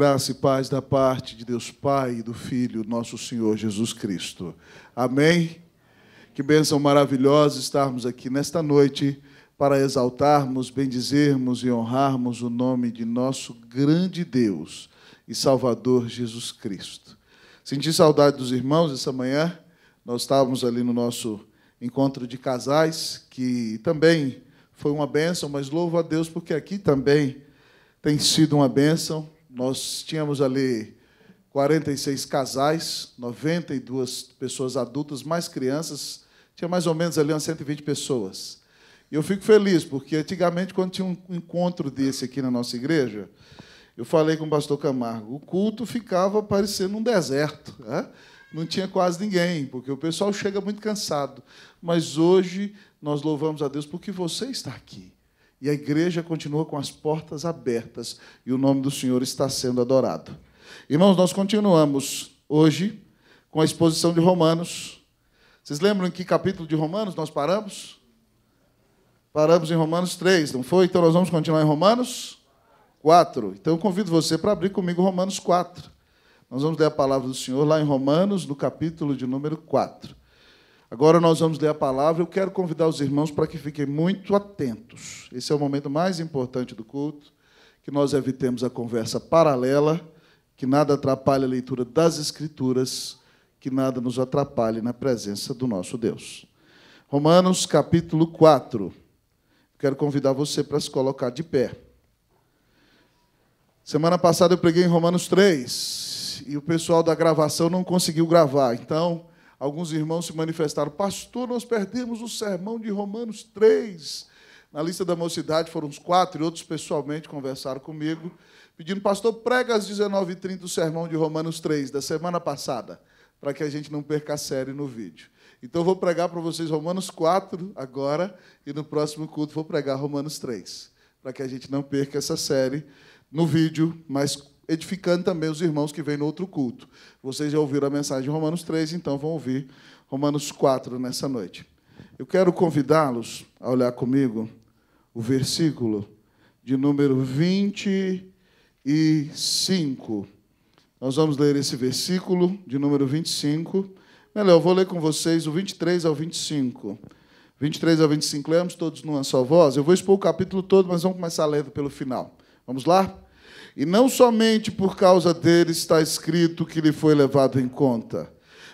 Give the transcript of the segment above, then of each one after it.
Graça e paz da parte de Deus Pai e do Filho, nosso Senhor Jesus Cristo. Amém? Que bênção maravilhosa estarmos aqui nesta noite para exaltarmos, bendizermos e honrarmos o nome de nosso grande Deus e Salvador Jesus Cristo. Senti saudade dos irmãos essa manhã. Nós estávamos ali no nosso encontro de casais, que também foi uma bênção, mas louvo a Deus porque aqui também tem sido uma bênção nós tínhamos ali 46 casais, 92 pessoas adultas, mais crianças, tinha mais ou menos ali umas 120 pessoas. E eu fico feliz, porque antigamente, quando tinha um encontro desse aqui na nossa igreja, eu falei com o pastor Camargo, o culto ficava parecendo um deserto. Né? Não tinha quase ninguém, porque o pessoal chega muito cansado. Mas hoje nós louvamos a Deus porque você está aqui. E a igreja continua com as portas abertas e o nome do Senhor está sendo adorado. Irmãos, nós continuamos hoje com a exposição de Romanos. Vocês lembram em que capítulo de Romanos nós paramos? Paramos em Romanos 3, não foi? Então nós vamos continuar em Romanos 4. Então eu convido você para abrir comigo Romanos 4. Nós vamos ler a palavra do Senhor lá em Romanos, no capítulo de número 4. Agora nós vamos ler a palavra. Eu quero convidar os irmãos para que fiquem muito atentos. Esse é o momento mais importante do culto, que nós evitemos a conversa paralela, que nada atrapalhe a leitura das Escrituras, que nada nos atrapalhe na presença do nosso Deus. Romanos capítulo 4. Quero convidar você para se colocar de pé. Semana passada eu preguei em Romanos 3 e o pessoal da gravação não conseguiu gravar. Então, alguns irmãos se manifestaram: Pastor, nós perdemos o sermão de Romanos 3. Na lista da mocidade foram uns quatro e outros pessoalmente conversaram comigo, pedindo: Pastor, prega às 19h30 o sermão de Romanos 3 da semana passada, para que a gente não perca a série no vídeo. Então, eu vou pregar para vocês Romanos 4 agora, e no próximo culto vou pregar Romanos 3, para que a gente não perca essa série no vídeo, mas edificando também os irmãos que vêm no outro culto. Vocês já ouviram a mensagem de Romanos 3, então vão ouvir Romanos 4 nessa noite. Eu quero convidá-los a olhar comigo o versículo de número 25. Nós vamos ler esse versículo de número 25. Melhor, eu vou ler com vocês o 23 ao 25. 23 ao 25, lemos todos numa só voz. Eu vou expor o capítulo todo, mas vamos começar lendo pelo final. Vamos lá? E não somente por causa dele está escrito que lhe foi levado em conta,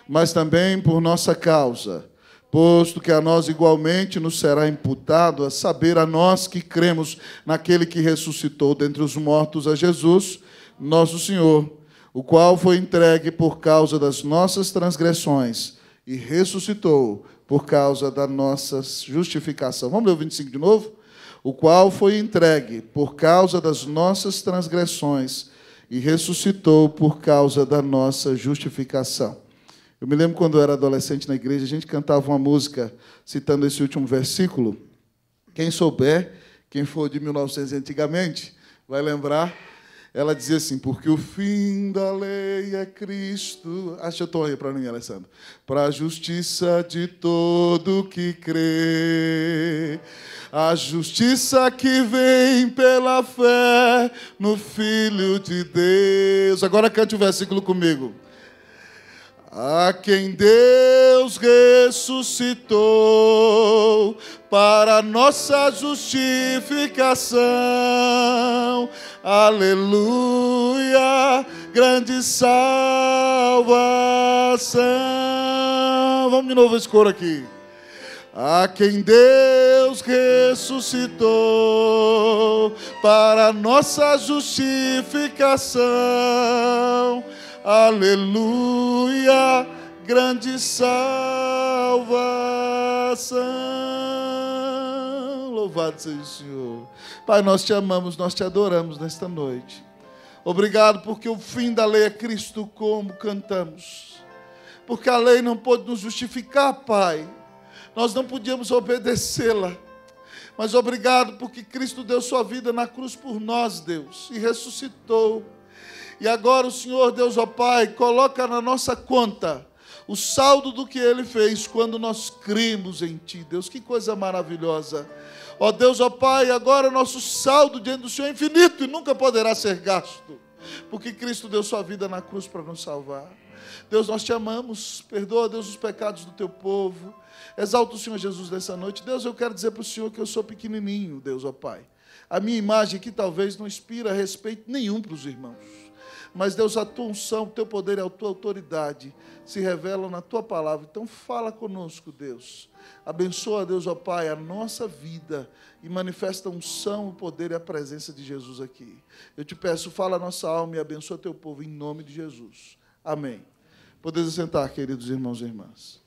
mas também por nossa causa, posto que a nós igualmente nos será imputado a saber a nós que cremos naquele que ressuscitou dentre os mortos a Jesus, nosso Senhor, o qual foi entregue por causa das nossas transgressões e ressuscitou por causa da nossa justificação. Vamos ler o 25 de novo? o qual foi entregue por causa das nossas transgressões e ressuscitou por causa da nossa justificação. Eu me lembro quando eu era adolescente na igreja, a gente cantava uma música citando esse último versículo. Quem souber, quem for de 1900 antigamente, vai lembrar ela dizia assim, porque o fim da lei é Cristo. Acha a torre para mim, Alessandro. Para a justiça de todo que crê. A justiça que vem pela fé no Filho de Deus. Agora cante o versículo comigo. A quem Deus ressuscitou para nossa justificação Aleluia, grande salvação. Vamos de novo esse coro aqui. A quem Deus ressuscitou para nossa justificação. Aleluia, grande salvação. Louvado seja o Senhor. Pai, nós te amamos, nós te adoramos nesta noite. Obrigado porque o fim da lei é Cristo, como cantamos. Porque a lei não pôde nos justificar, Pai. Nós não podíamos obedecê-la. Mas obrigado porque Cristo deu sua vida na cruz por nós, Deus, e ressuscitou. E agora o Senhor, Deus, ó Pai, coloca na nossa conta o saldo do que ele fez quando nós cremos em Ti, Deus. Que coisa maravilhosa. Ó Deus, ó Pai, agora nosso saldo diante do Senhor é infinito e nunca poderá ser gasto, porque Cristo deu sua vida na cruz para nos salvar. Deus, nós te amamos. Perdoa, Deus, os pecados do teu povo. Exalta o Senhor Jesus nessa noite. Deus, eu quero dizer para o Senhor que eu sou pequenininho, Deus, ó Pai. A minha imagem que talvez não inspira respeito nenhum para os irmãos. Mas, Deus, a tua unção, o teu poder, e a tua autoridade se revelam na tua palavra. Então, fala conosco, Deus. Abençoa, Deus, ó Pai, a nossa vida e manifesta a unção, o poder e a presença de Jesus aqui. Eu te peço, fala a nossa alma e abençoa teu povo em nome de Jesus. Amém. Podeis sentar, queridos irmãos e irmãs.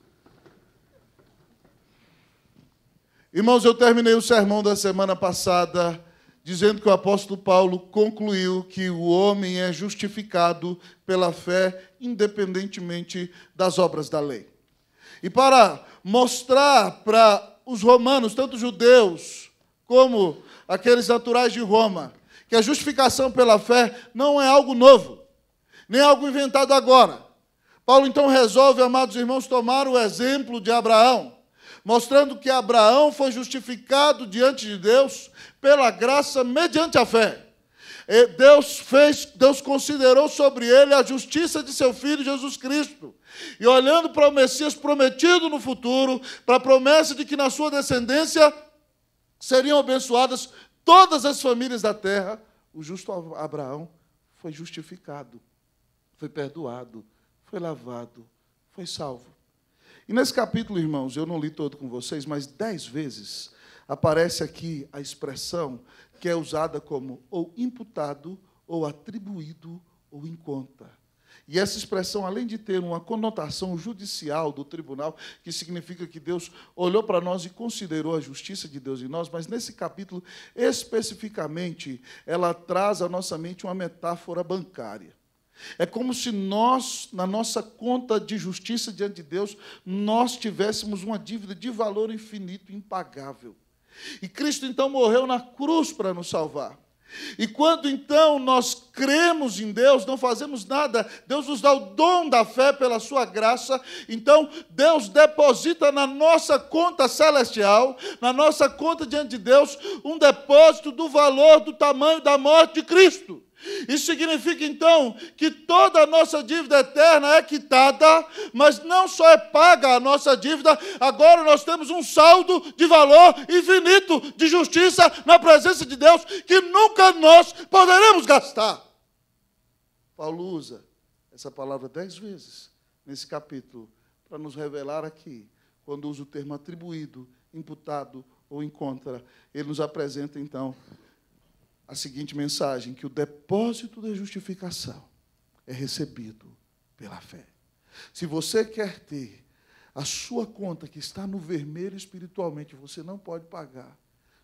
Irmãos, eu terminei o sermão da semana passada dizendo que o apóstolo Paulo concluiu que o homem é justificado pela fé, independentemente das obras da lei. E para mostrar para os romanos, tanto judeus como aqueles naturais de Roma, que a justificação pela fé não é algo novo, nem algo inventado agora. Paulo então resolve, amados irmãos, tomar o exemplo de Abraão mostrando que Abraão foi justificado diante de Deus pela graça mediante a fé. E Deus fez, Deus considerou sobre ele a justiça de seu filho Jesus Cristo. E olhando para o Messias prometido no futuro, para a promessa de que na sua descendência seriam abençoadas todas as famílias da terra, o justo Abraão foi justificado, foi perdoado, foi lavado, foi salvo. E nesse capítulo, irmãos, eu não li todo com vocês, mas dez vezes aparece aqui a expressão que é usada como ou imputado, ou atribuído, ou em conta. E essa expressão, além de ter uma conotação judicial do tribunal, que significa que Deus olhou para nós e considerou a justiça de Deus em nós, mas nesse capítulo especificamente, ela traz à nossa mente uma metáfora bancária. É como se nós, na nossa conta de justiça diante de Deus, nós tivéssemos uma dívida de valor infinito, impagável. E Cristo então morreu na cruz para nos salvar. E quando então nós cremos em Deus, não fazemos nada, Deus nos dá o dom da fé pela sua graça, então Deus deposita na nossa conta celestial, na nossa conta diante de Deus, um depósito do valor, do tamanho da morte de Cristo. Isso significa então que toda a nossa dívida eterna é quitada, mas não só é paga a nossa dívida, agora nós temos um saldo de valor infinito de justiça na presença de Deus que nunca nós poderemos gastar. Paulo usa essa palavra dez vezes nesse capítulo para nos revelar aqui, quando usa o termo atribuído, imputado ou encontra, ele nos apresenta então a seguinte mensagem: que o depósito da justificação é recebido pela fé. Se você quer ter a sua conta que está no vermelho espiritualmente, você não pode pagar,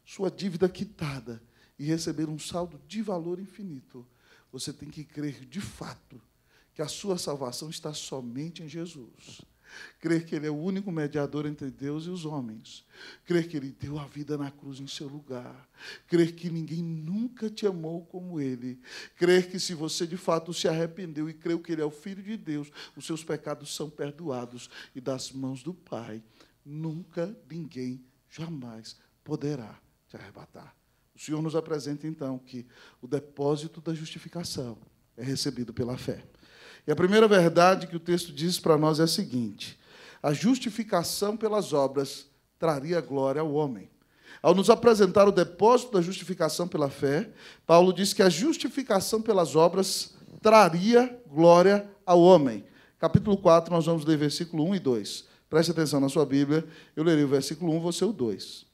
sua dívida quitada e receber um saldo de valor infinito, você tem que crer de fato que a sua salvação está somente em Jesus. Crer que Ele é o único mediador entre Deus e os homens. Crer que Ele deu a vida na cruz em seu lugar. Crer que ninguém nunca te amou como Ele. Crer que se você de fato se arrependeu e creu que Ele é o Filho de Deus, os seus pecados são perdoados e das mãos do Pai. Nunca ninguém jamais poderá te arrebatar. O Senhor nos apresenta então que o depósito da justificação é recebido pela fé. E a primeira verdade que o texto diz para nós é a seguinte: a justificação pelas obras traria glória ao homem. Ao nos apresentar o depósito da justificação pela fé, Paulo diz que a justificação pelas obras traria glória ao homem. Capítulo 4, nós vamos ler versículo 1 e 2. Preste atenção na sua Bíblia, eu lerei o versículo 1, você o 2.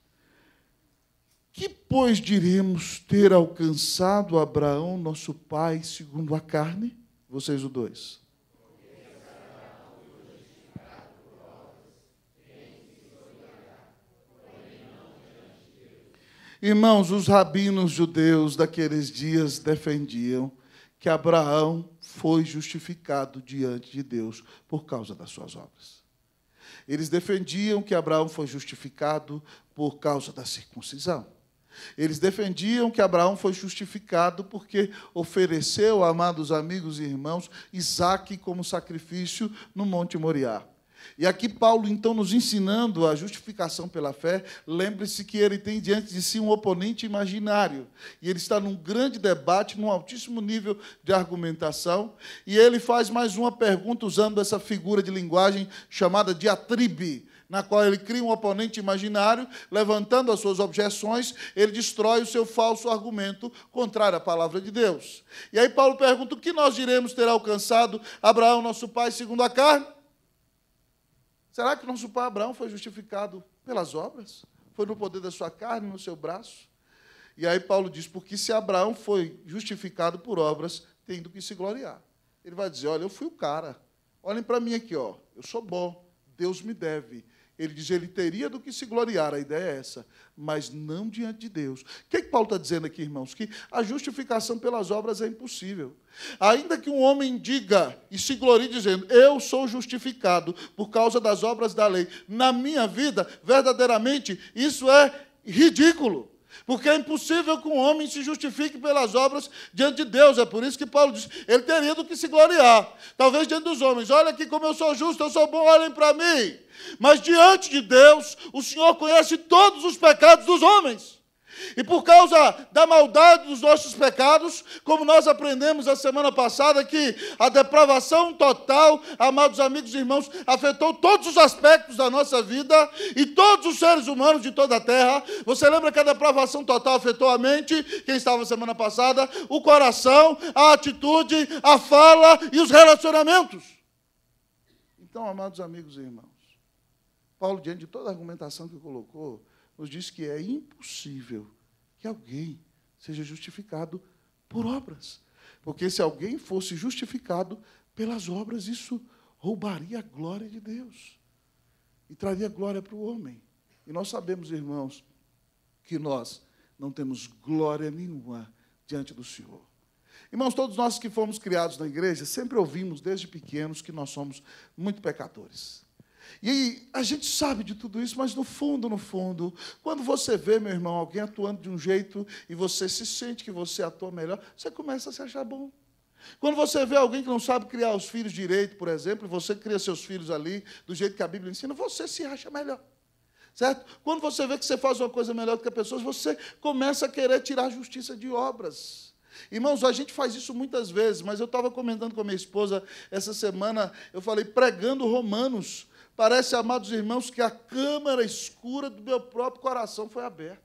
Que, pois, diremos ter alcançado Abraão, nosso pai, segundo a carne? vocês o dois. Irmãos, os rabinos judeus daqueles dias defendiam que Abraão foi justificado diante de Deus por causa das suas obras. Eles defendiam que Abraão foi justificado por causa da circuncisão. Eles defendiam que Abraão foi justificado porque ofereceu, amados amigos e irmãos, Isaac como sacrifício no Monte Moriá. E aqui Paulo, então, nos ensinando a justificação pela fé, lembre-se que ele tem diante de si um oponente imaginário. E ele está num grande debate, num altíssimo nível de argumentação. E ele faz mais uma pergunta usando essa figura de linguagem chamada diatribe na qual ele cria um oponente imaginário, levantando as suas objeções, ele destrói o seu falso argumento contrário à palavra de Deus. E aí Paulo pergunta: o que nós diremos ter alcançado Abraão, nosso pai, segundo a carne? Será que nosso pai Abraão foi justificado pelas obras? Foi no poder da sua carne, no seu braço? E aí Paulo diz: porque se Abraão foi justificado por obras, tem do que se gloriar. Ele vai dizer: olha, eu fui o cara. Olhem para mim aqui, ó. Eu sou bom. Deus me deve ele diz: ele teria do que se gloriar, a ideia é essa, mas não diante de Deus. O que, é que Paulo está dizendo aqui, irmãos? Que a justificação pelas obras é impossível. Ainda que um homem diga e se glorie dizendo: Eu sou justificado por causa das obras da lei, na minha vida, verdadeiramente, isso é ridículo. Porque é impossível que um homem se justifique pelas obras diante de Deus. É por isso que Paulo diz: ele teria do que se gloriar. Talvez diante dos homens. Olha aqui como eu sou justo, eu sou bom, olhem para mim. Mas diante de Deus, o Senhor conhece todos os pecados dos homens. E por causa da maldade dos nossos pecados, como nós aprendemos a semana passada, que a depravação total, amados amigos e irmãos, afetou todos os aspectos da nossa vida e todos os seres humanos de toda a terra. Você lembra que a depravação total afetou a mente, quem estava semana passada, o coração, a atitude, a fala e os relacionamentos. Então, amados amigos e irmãos, Paulo, diante de toda a argumentação que colocou, nos diz que é impossível que alguém seja justificado por obras. Porque se alguém fosse justificado pelas obras, isso roubaria a glória de Deus e traria glória para o homem. E nós sabemos, irmãos, que nós não temos glória nenhuma diante do Senhor. Irmãos, todos nós que fomos criados na igreja, sempre ouvimos desde pequenos que nós somos muito pecadores. E a gente sabe de tudo isso, mas no fundo, no fundo, quando você vê, meu irmão, alguém atuando de um jeito e você se sente que você atua melhor, você começa a se achar bom. Quando você vê alguém que não sabe criar os filhos direito, por exemplo, e você cria seus filhos ali do jeito que a Bíblia ensina, você se acha melhor. Certo? Quando você vê que você faz uma coisa melhor do que as pessoas, você começa a querer tirar a justiça de obras. Irmãos, a gente faz isso muitas vezes, mas eu estava comentando com a minha esposa essa semana, eu falei pregando Romanos. Parece, amados irmãos, que a câmara escura do meu próprio coração foi aberta.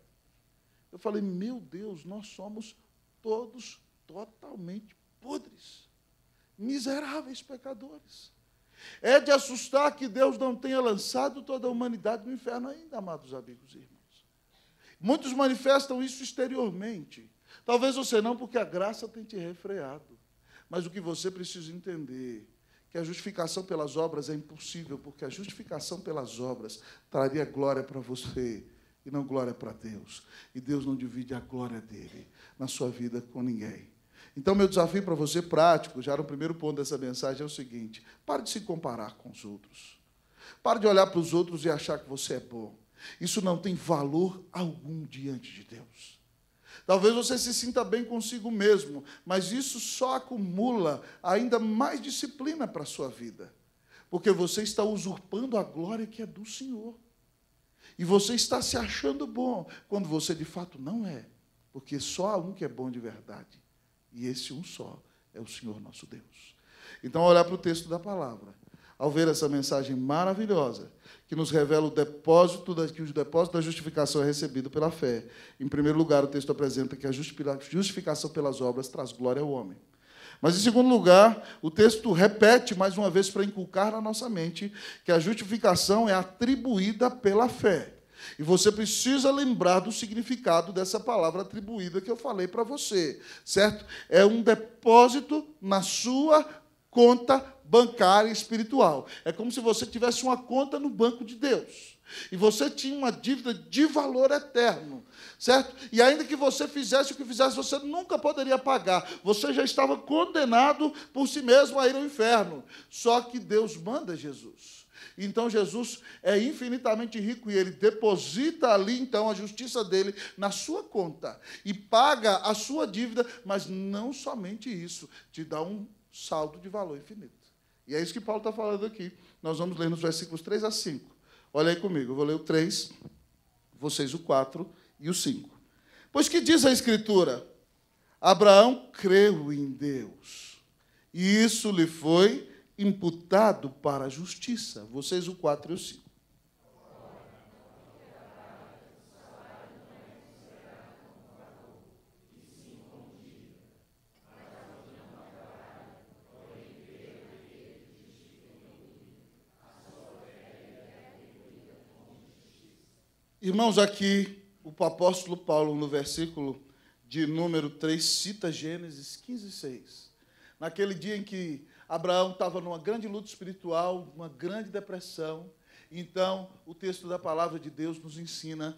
Eu falei, meu Deus, nós somos todos totalmente podres, miseráveis pecadores. É de assustar que Deus não tenha lançado toda a humanidade no inferno ainda, amados amigos e irmãos. Muitos manifestam isso exteriormente. Talvez você não, porque a graça tem te refreado. Mas o que você precisa entender que a justificação pelas obras é impossível, porque a justificação pelas obras traria glória para você e não glória para Deus. E Deus não divide a glória dele na sua vida com ninguém. Então, meu desafio para você, prático, já no primeiro ponto dessa mensagem, é o seguinte: pare de se comparar com os outros. Pare de olhar para os outros e achar que você é bom. Isso não tem valor algum diante de Deus. Talvez você se sinta bem consigo mesmo, mas isso só acumula ainda mais disciplina para a sua vida, porque você está usurpando a glória que é do Senhor. E você está se achando bom, quando você de fato não é, porque só há um que é bom de verdade, e esse um só é o Senhor nosso Deus. Então, olhar para o texto da palavra ao ver essa mensagem maravilhosa, que nos revela o depósito da, que o depósito da justificação é recebido pela fé. Em primeiro lugar, o texto apresenta que a justificação pelas obras traz glória ao homem. Mas, em segundo lugar, o texto repete mais uma vez para inculcar na nossa mente que a justificação é atribuída pela fé. E você precisa lembrar do significado dessa palavra atribuída que eu falei para você, certo? É um depósito na sua conta bancária espiritual. É como se você tivesse uma conta no banco de Deus. E você tinha uma dívida de valor eterno, certo? E ainda que você fizesse o que fizesse, você nunca poderia pagar. Você já estava condenado por si mesmo a ir ao inferno. Só que Deus manda Jesus. Então Jesus é infinitamente rico e ele deposita ali então a justiça dele na sua conta e paga a sua dívida, mas não somente isso, te dá um saldo de valor infinito. E é isso que Paulo está falando aqui. Nós vamos ler nos versículos 3 a 5. Olha aí comigo, eu vou ler o 3, vocês o 4 e o 5. Pois que diz a Escritura? Abraão creu em Deus, e isso lhe foi imputado para a justiça. Vocês o 4 e o 5. Irmãos, aqui o apóstolo Paulo, no versículo de número 3, cita Gênesis 15, 6. Naquele dia em que Abraão estava numa grande luta espiritual, uma grande depressão, então o texto da palavra de Deus nos ensina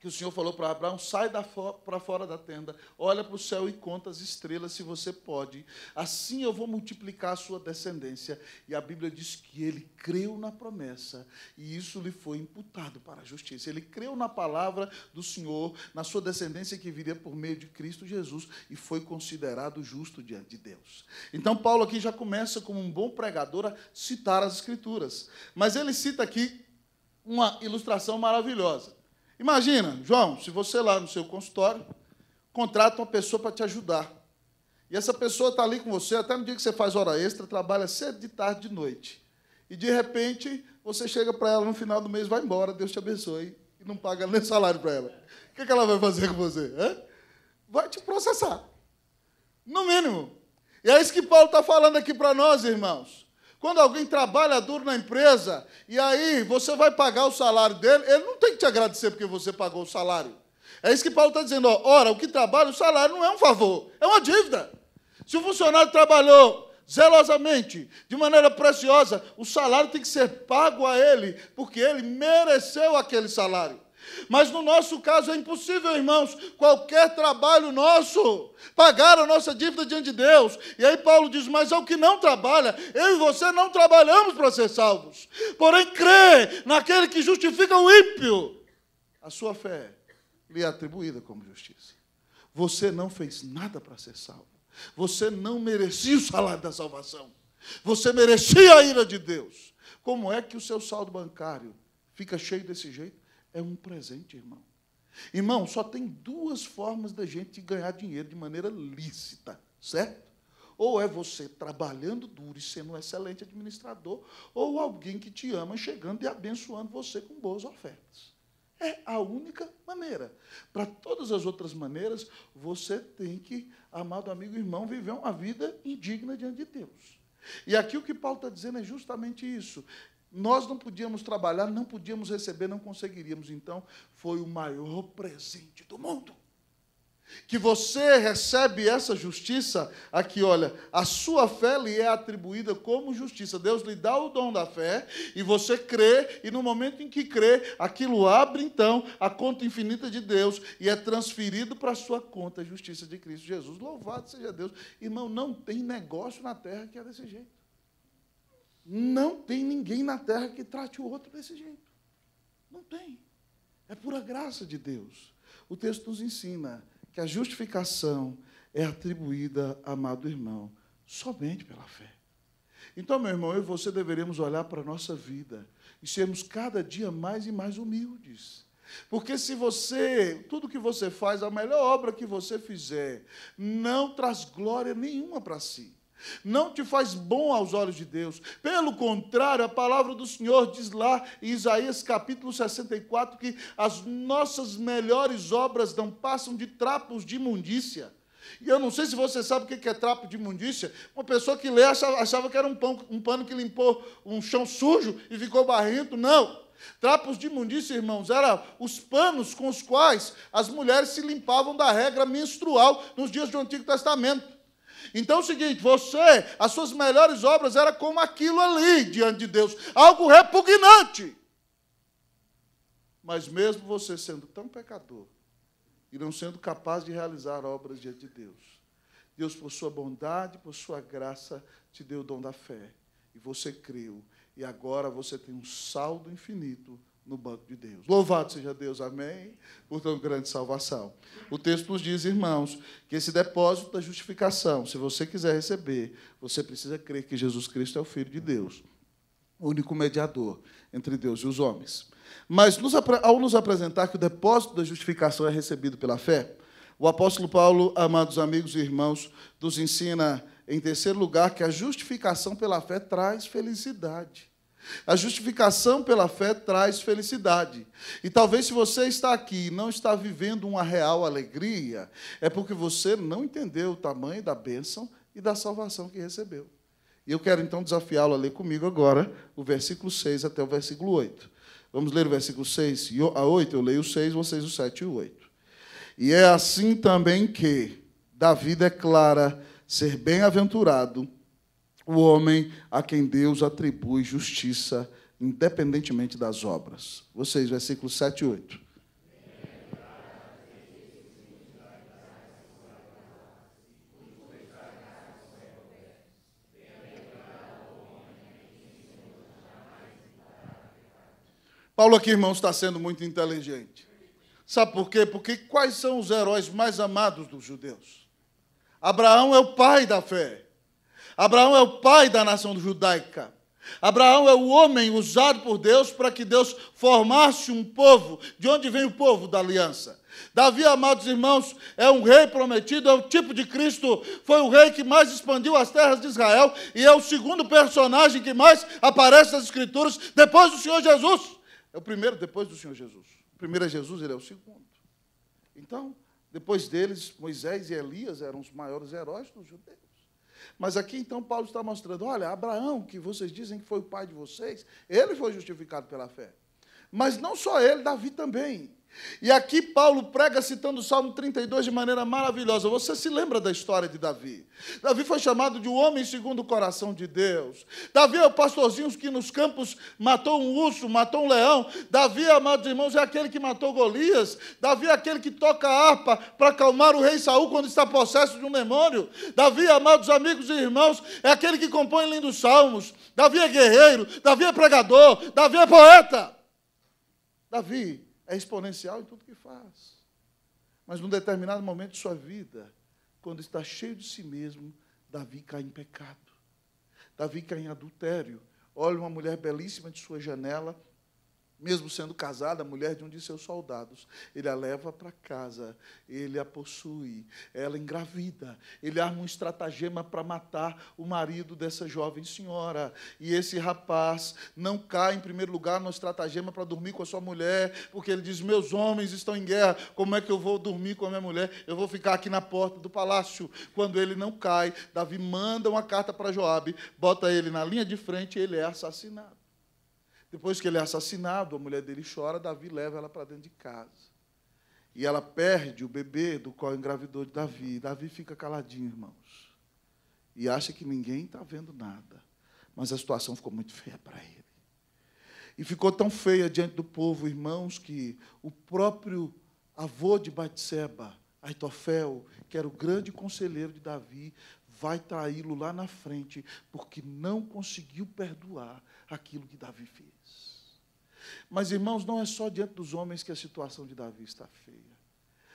que o Senhor falou para Abraão: sai para fora da tenda, olha para o céu e conta as estrelas, se você pode. Assim eu vou multiplicar a sua descendência. E a Bíblia diz que ele creu na promessa, e isso lhe foi imputado para a justiça. Ele creu na palavra do Senhor, na sua descendência que viria por meio de Cristo Jesus, e foi considerado justo diante de Deus. Então, Paulo aqui já começa, como um bom pregador, a citar as Escrituras. Mas ele cita aqui uma ilustração maravilhosa. Imagina, João, se você lá no seu consultório contrata uma pessoa para te ajudar. E essa pessoa está ali com você até no dia que você faz hora extra, trabalha cedo, de tarde, de noite. E de repente você chega para ela no final do mês, vai embora, Deus te abençoe, e não paga nem salário para ela. O que, é que ela vai fazer com você? Hã? Vai te processar. No mínimo. E é isso que Paulo está falando aqui para nós, irmãos. Quando alguém trabalha duro na empresa e aí você vai pagar o salário dele, ele não tem que te agradecer porque você pagou o salário. É isso que Paulo está dizendo. Ó, ora, o que trabalha, o salário não é um favor, é uma dívida. Se o funcionário trabalhou zelosamente, de maneira preciosa, o salário tem que ser pago a ele, porque ele mereceu aquele salário. Mas no nosso caso é impossível, irmãos, qualquer trabalho nosso pagar a nossa dívida diante de Deus. E aí Paulo diz: Mas ao é que não trabalha, eu e você não trabalhamos para ser salvos. Porém, crê naquele que justifica o ímpio. A sua fé lhe é atribuída como justiça. Você não fez nada para ser salvo. Você não merecia o salário da salvação. Você merecia a ira de Deus. Como é que o seu saldo bancário fica cheio desse jeito? É um presente, irmão. Irmão, só tem duas formas da gente ganhar dinheiro de maneira lícita, certo? Ou é você trabalhando duro e sendo um excelente administrador, ou alguém que te ama chegando e abençoando você com boas ofertas. É a única maneira. Para todas as outras maneiras, você tem que, amado amigo e irmão, viver uma vida indigna diante de Deus. E aqui o que Paulo está dizendo é justamente isso. Nós não podíamos trabalhar, não podíamos receber, não conseguiríamos. Então, foi o maior presente do mundo. Que você recebe essa justiça, aqui, olha, a sua fé lhe é atribuída como justiça. Deus lhe dá o dom da fé e você crê, e no momento em que crê, aquilo abre então a conta infinita de Deus e é transferido para a sua conta a justiça de Cristo Jesus. Louvado seja Deus. Irmão, não tem negócio na terra que é desse jeito. Não tem ninguém na terra que trate o outro desse jeito. Não tem. É pura graça de Deus. O texto nos ensina que a justificação é atribuída, amado irmão, somente pela fé. Então, meu irmão, eu e você deveremos olhar para a nossa vida e sermos cada dia mais e mais humildes. Porque se você, tudo que você faz, a melhor obra que você fizer, não traz glória nenhuma para si, não te faz bom aos olhos de Deus. Pelo contrário, a palavra do Senhor diz lá em Isaías capítulo 64 que as nossas melhores obras não passam de trapos de imundícia. E eu não sei se você sabe o que é trapo de imundícia. Uma pessoa que lê achava que era um, pão, um pano que limpou um chão sujo e ficou barrento. Não. Trapos de imundícia, irmãos, eram os panos com os quais as mulheres se limpavam da regra menstrual nos dias do Antigo Testamento. Então é o seguinte, você, as suas melhores obras eram como aquilo ali diante de Deus, algo repugnante. Mas mesmo você sendo tão pecador e não sendo capaz de realizar obras diante de Deus, Deus, por sua bondade, por sua graça, te deu o dom da fé. E você creu. E agora você tem um saldo infinito no banco de Deus. Louvado seja Deus, amém, por tão grande salvação. O texto nos diz, irmãos, que esse depósito da justificação, se você quiser receber, você precisa crer que Jesus Cristo é o Filho de Deus, o único mediador entre Deus e os homens. Mas ao nos apresentar que o depósito da justificação é recebido pela fé, o apóstolo Paulo, amados amigos e irmãos, nos ensina, em terceiro lugar, que a justificação pela fé traz felicidade. A justificação pela fé traz felicidade. E talvez se você está aqui e não está vivendo uma real alegria, é porque você não entendeu o tamanho da bênção e da salvação que recebeu. E eu quero então desafiá-lo a ler comigo agora o versículo 6 até o versículo 8. Vamos ler o versículo 6 a 8, eu leio o 6, vocês o 7 e o 8. E é assim também que Davi declara ser bem-aventurado o homem a quem Deus atribui justiça independentemente das obras. Vocês, versículos 7 e 8. Paulo aqui, irmão, está sendo muito inteligente. Sabe por quê? Porque quais são os heróis mais amados dos judeus? Abraão é o pai da fé. Abraão é o pai da nação judaica. Abraão é o homem usado por Deus para que Deus formasse um povo. De onde vem o povo da aliança? Davi, amados irmãos, é um rei prometido, é o tipo de Cristo, foi o rei que mais expandiu as terras de Israel e é o segundo personagem que mais aparece nas Escrituras depois do Senhor Jesus. É o primeiro depois do Senhor Jesus. O primeiro é Jesus, ele é o segundo. Então, depois deles, Moisés e Elias eram os maiores heróis dos judeus. Mas aqui então Paulo está mostrando: olha, Abraão, que vocês dizem que foi o pai de vocês, ele foi justificado pela fé. Mas não só ele, Davi também. E aqui Paulo prega citando o Salmo 32 de maneira maravilhosa. Você se lembra da história de Davi? Davi foi chamado de um homem segundo o coração de Deus. Davi é o pastorzinho que nos campos matou um urso, matou um leão. Davi, amados irmãos, é aquele que matou Golias. Davi é aquele que toca a harpa para acalmar o rei Saul quando está possesso de um demônio. Davi, amados amigos e irmãos, é aquele que compõe lindos salmos. Davi é guerreiro, Davi é pregador, Davi é poeta. Davi é exponencial em tudo que faz. Mas num determinado momento de sua vida, quando está cheio de si mesmo, Davi cai em pecado. Davi cai em adultério. Olha uma mulher belíssima de sua janela mesmo sendo casada, a mulher de um de seus soldados, ele a leva para casa, ele a possui, ela engravida, ele arma um estratagema para matar o marido dessa jovem senhora. E esse rapaz não cai, em primeiro lugar, no estratagema para dormir com a sua mulher, porque ele diz: Meus homens estão em guerra, como é que eu vou dormir com a minha mulher? Eu vou ficar aqui na porta do palácio. Quando ele não cai, Davi manda uma carta para Joabe, bota ele na linha de frente e ele é assassinado. Depois que ele é assassinado, a mulher dele chora, Davi leva ela para dentro de casa. E ela perde o bebê do qual engravidou de Davi. Davi fica caladinho, irmãos. E acha que ninguém está vendo nada. Mas a situação ficou muito feia para ele. E ficou tão feia diante do povo, irmãos, que o próprio avô de Batseba, Aitofel, que era o grande conselheiro de Davi, vai traí-lo lá na frente, porque não conseguiu perdoar aquilo que Davi fez. Mas, irmãos, não é só diante dos homens que a situação de Davi está feia.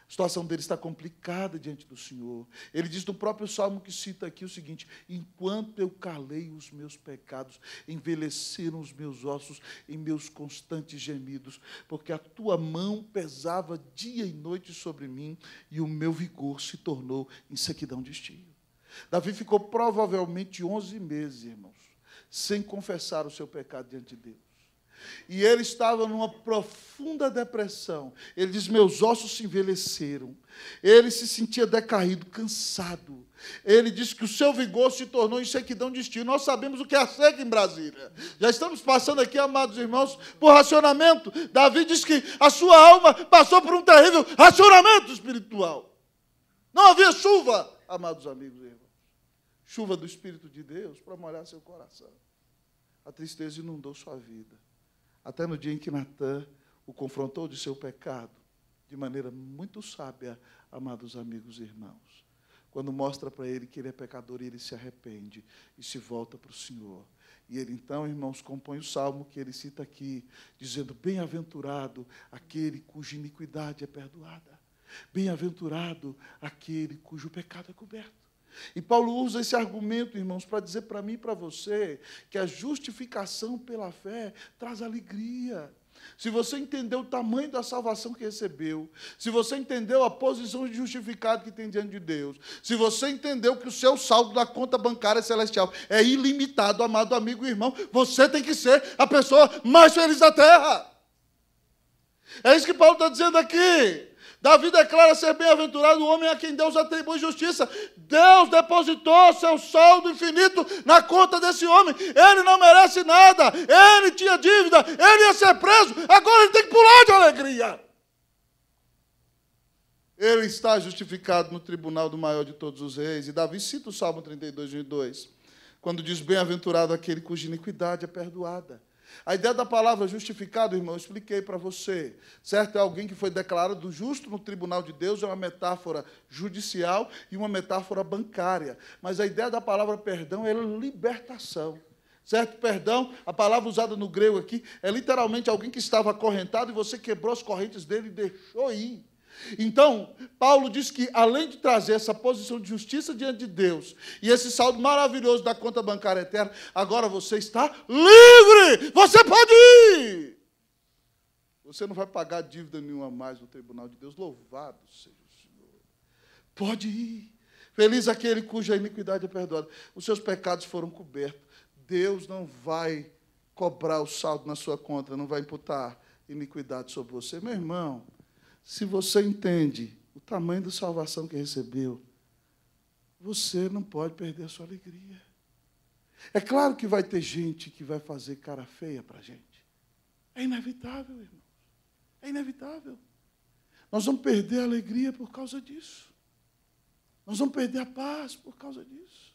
A situação dele está complicada diante do Senhor. Ele diz no próprio salmo que cita aqui o seguinte: Enquanto eu calei os meus pecados, envelheceram os meus ossos em meus constantes gemidos, porque a tua mão pesava dia e noite sobre mim, e o meu vigor se tornou em sequidão de estio. Davi ficou provavelmente 11 meses, irmãos, sem confessar o seu pecado diante de Deus. E ele estava numa profunda depressão. Ele diz: Meus ossos se envelheceram. Ele se sentia decaído, cansado. Ele diz que o seu vigor se tornou em sequidão de estilo. Nós sabemos o que é a seca em Brasília. Já estamos passando aqui, amados irmãos, por racionamento. Davi diz que a sua alma passou por um terrível racionamento espiritual. Não havia chuva, amados amigos e irmãos. Chuva do Espírito de Deus para molhar seu coração. A tristeza inundou sua vida até no dia em que Natan o confrontou de seu pecado, de maneira muito sábia, amados amigos e irmãos. Quando mostra para ele que ele é pecador e ele se arrepende e se volta para o Senhor. E ele então, irmãos, compõe o salmo que ele cita aqui, dizendo: Bem-aventurado aquele cuja iniquidade é perdoada, bem-aventurado aquele cujo pecado é coberto. E Paulo usa esse argumento, irmãos, para dizer para mim e para você que a justificação pela fé traz alegria. Se você entendeu o tamanho da salvação que recebeu, se você entendeu a posição de justificado que tem diante de Deus, se você entendeu que o seu saldo da conta bancária celestial é ilimitado, amado amigo e irmão, você tem que ser a pessoa mais feliz da terra. É isso que Paulo está dizendo aqui. Davi declara ser bem-aventurado o homem a quem Deus atribui justiça. Deus depositou seu saldo infinito na conta desse homem. Ele não merece nada. Ele tinha dívida. Ele ia ser preso. Agora ele tem que pular de alegria. Ele está justificado no tribunal do maior de todos os reis. E Davi cita o Salmo 32, quando diz: Bem-aventurado aquele cuja iniquidade é perdoada a ideia da palavra justificado, irmão, eu expliquei para você. Certo? É alguém que foi declarado justo no tribunal de Deus, é uma metáfora judicial e uma metáfora bancária. Mas a ideia da palavra perdão é libertação certo? Perdão, a palavra usada no grego aqui é literalmente alguém que estava acorrentado e você quebrou as correntes dele e deixou ir. Então, Paulo diz que, além de trazer essa posição de justiça diante de Deus e esse saldo maravilhoso da conta bancária eterna, agora você está livre! Você pode ir! Você não vai pagar dívida nenhuma mais no tribunal de Deus. Louvado seja o Senhor. Pode ir. Feliz aquele cuja iniquidade é perdoada. Os seus pecados foram cobertos. Deus não vai cobrar o saldo na sua conta, não vai imputar iniquidade sobre você. Meu irmão, se você entende o tamanho da salvação que recebeu, você não pode perder a sua alegria. É claro que vai ter gente que vai fazer cara feia para a gente. É inevitável, irmãos. É inevitável. Nós vamos perder a alegria por causa disso. Nós vamos perder a paz por causa disso.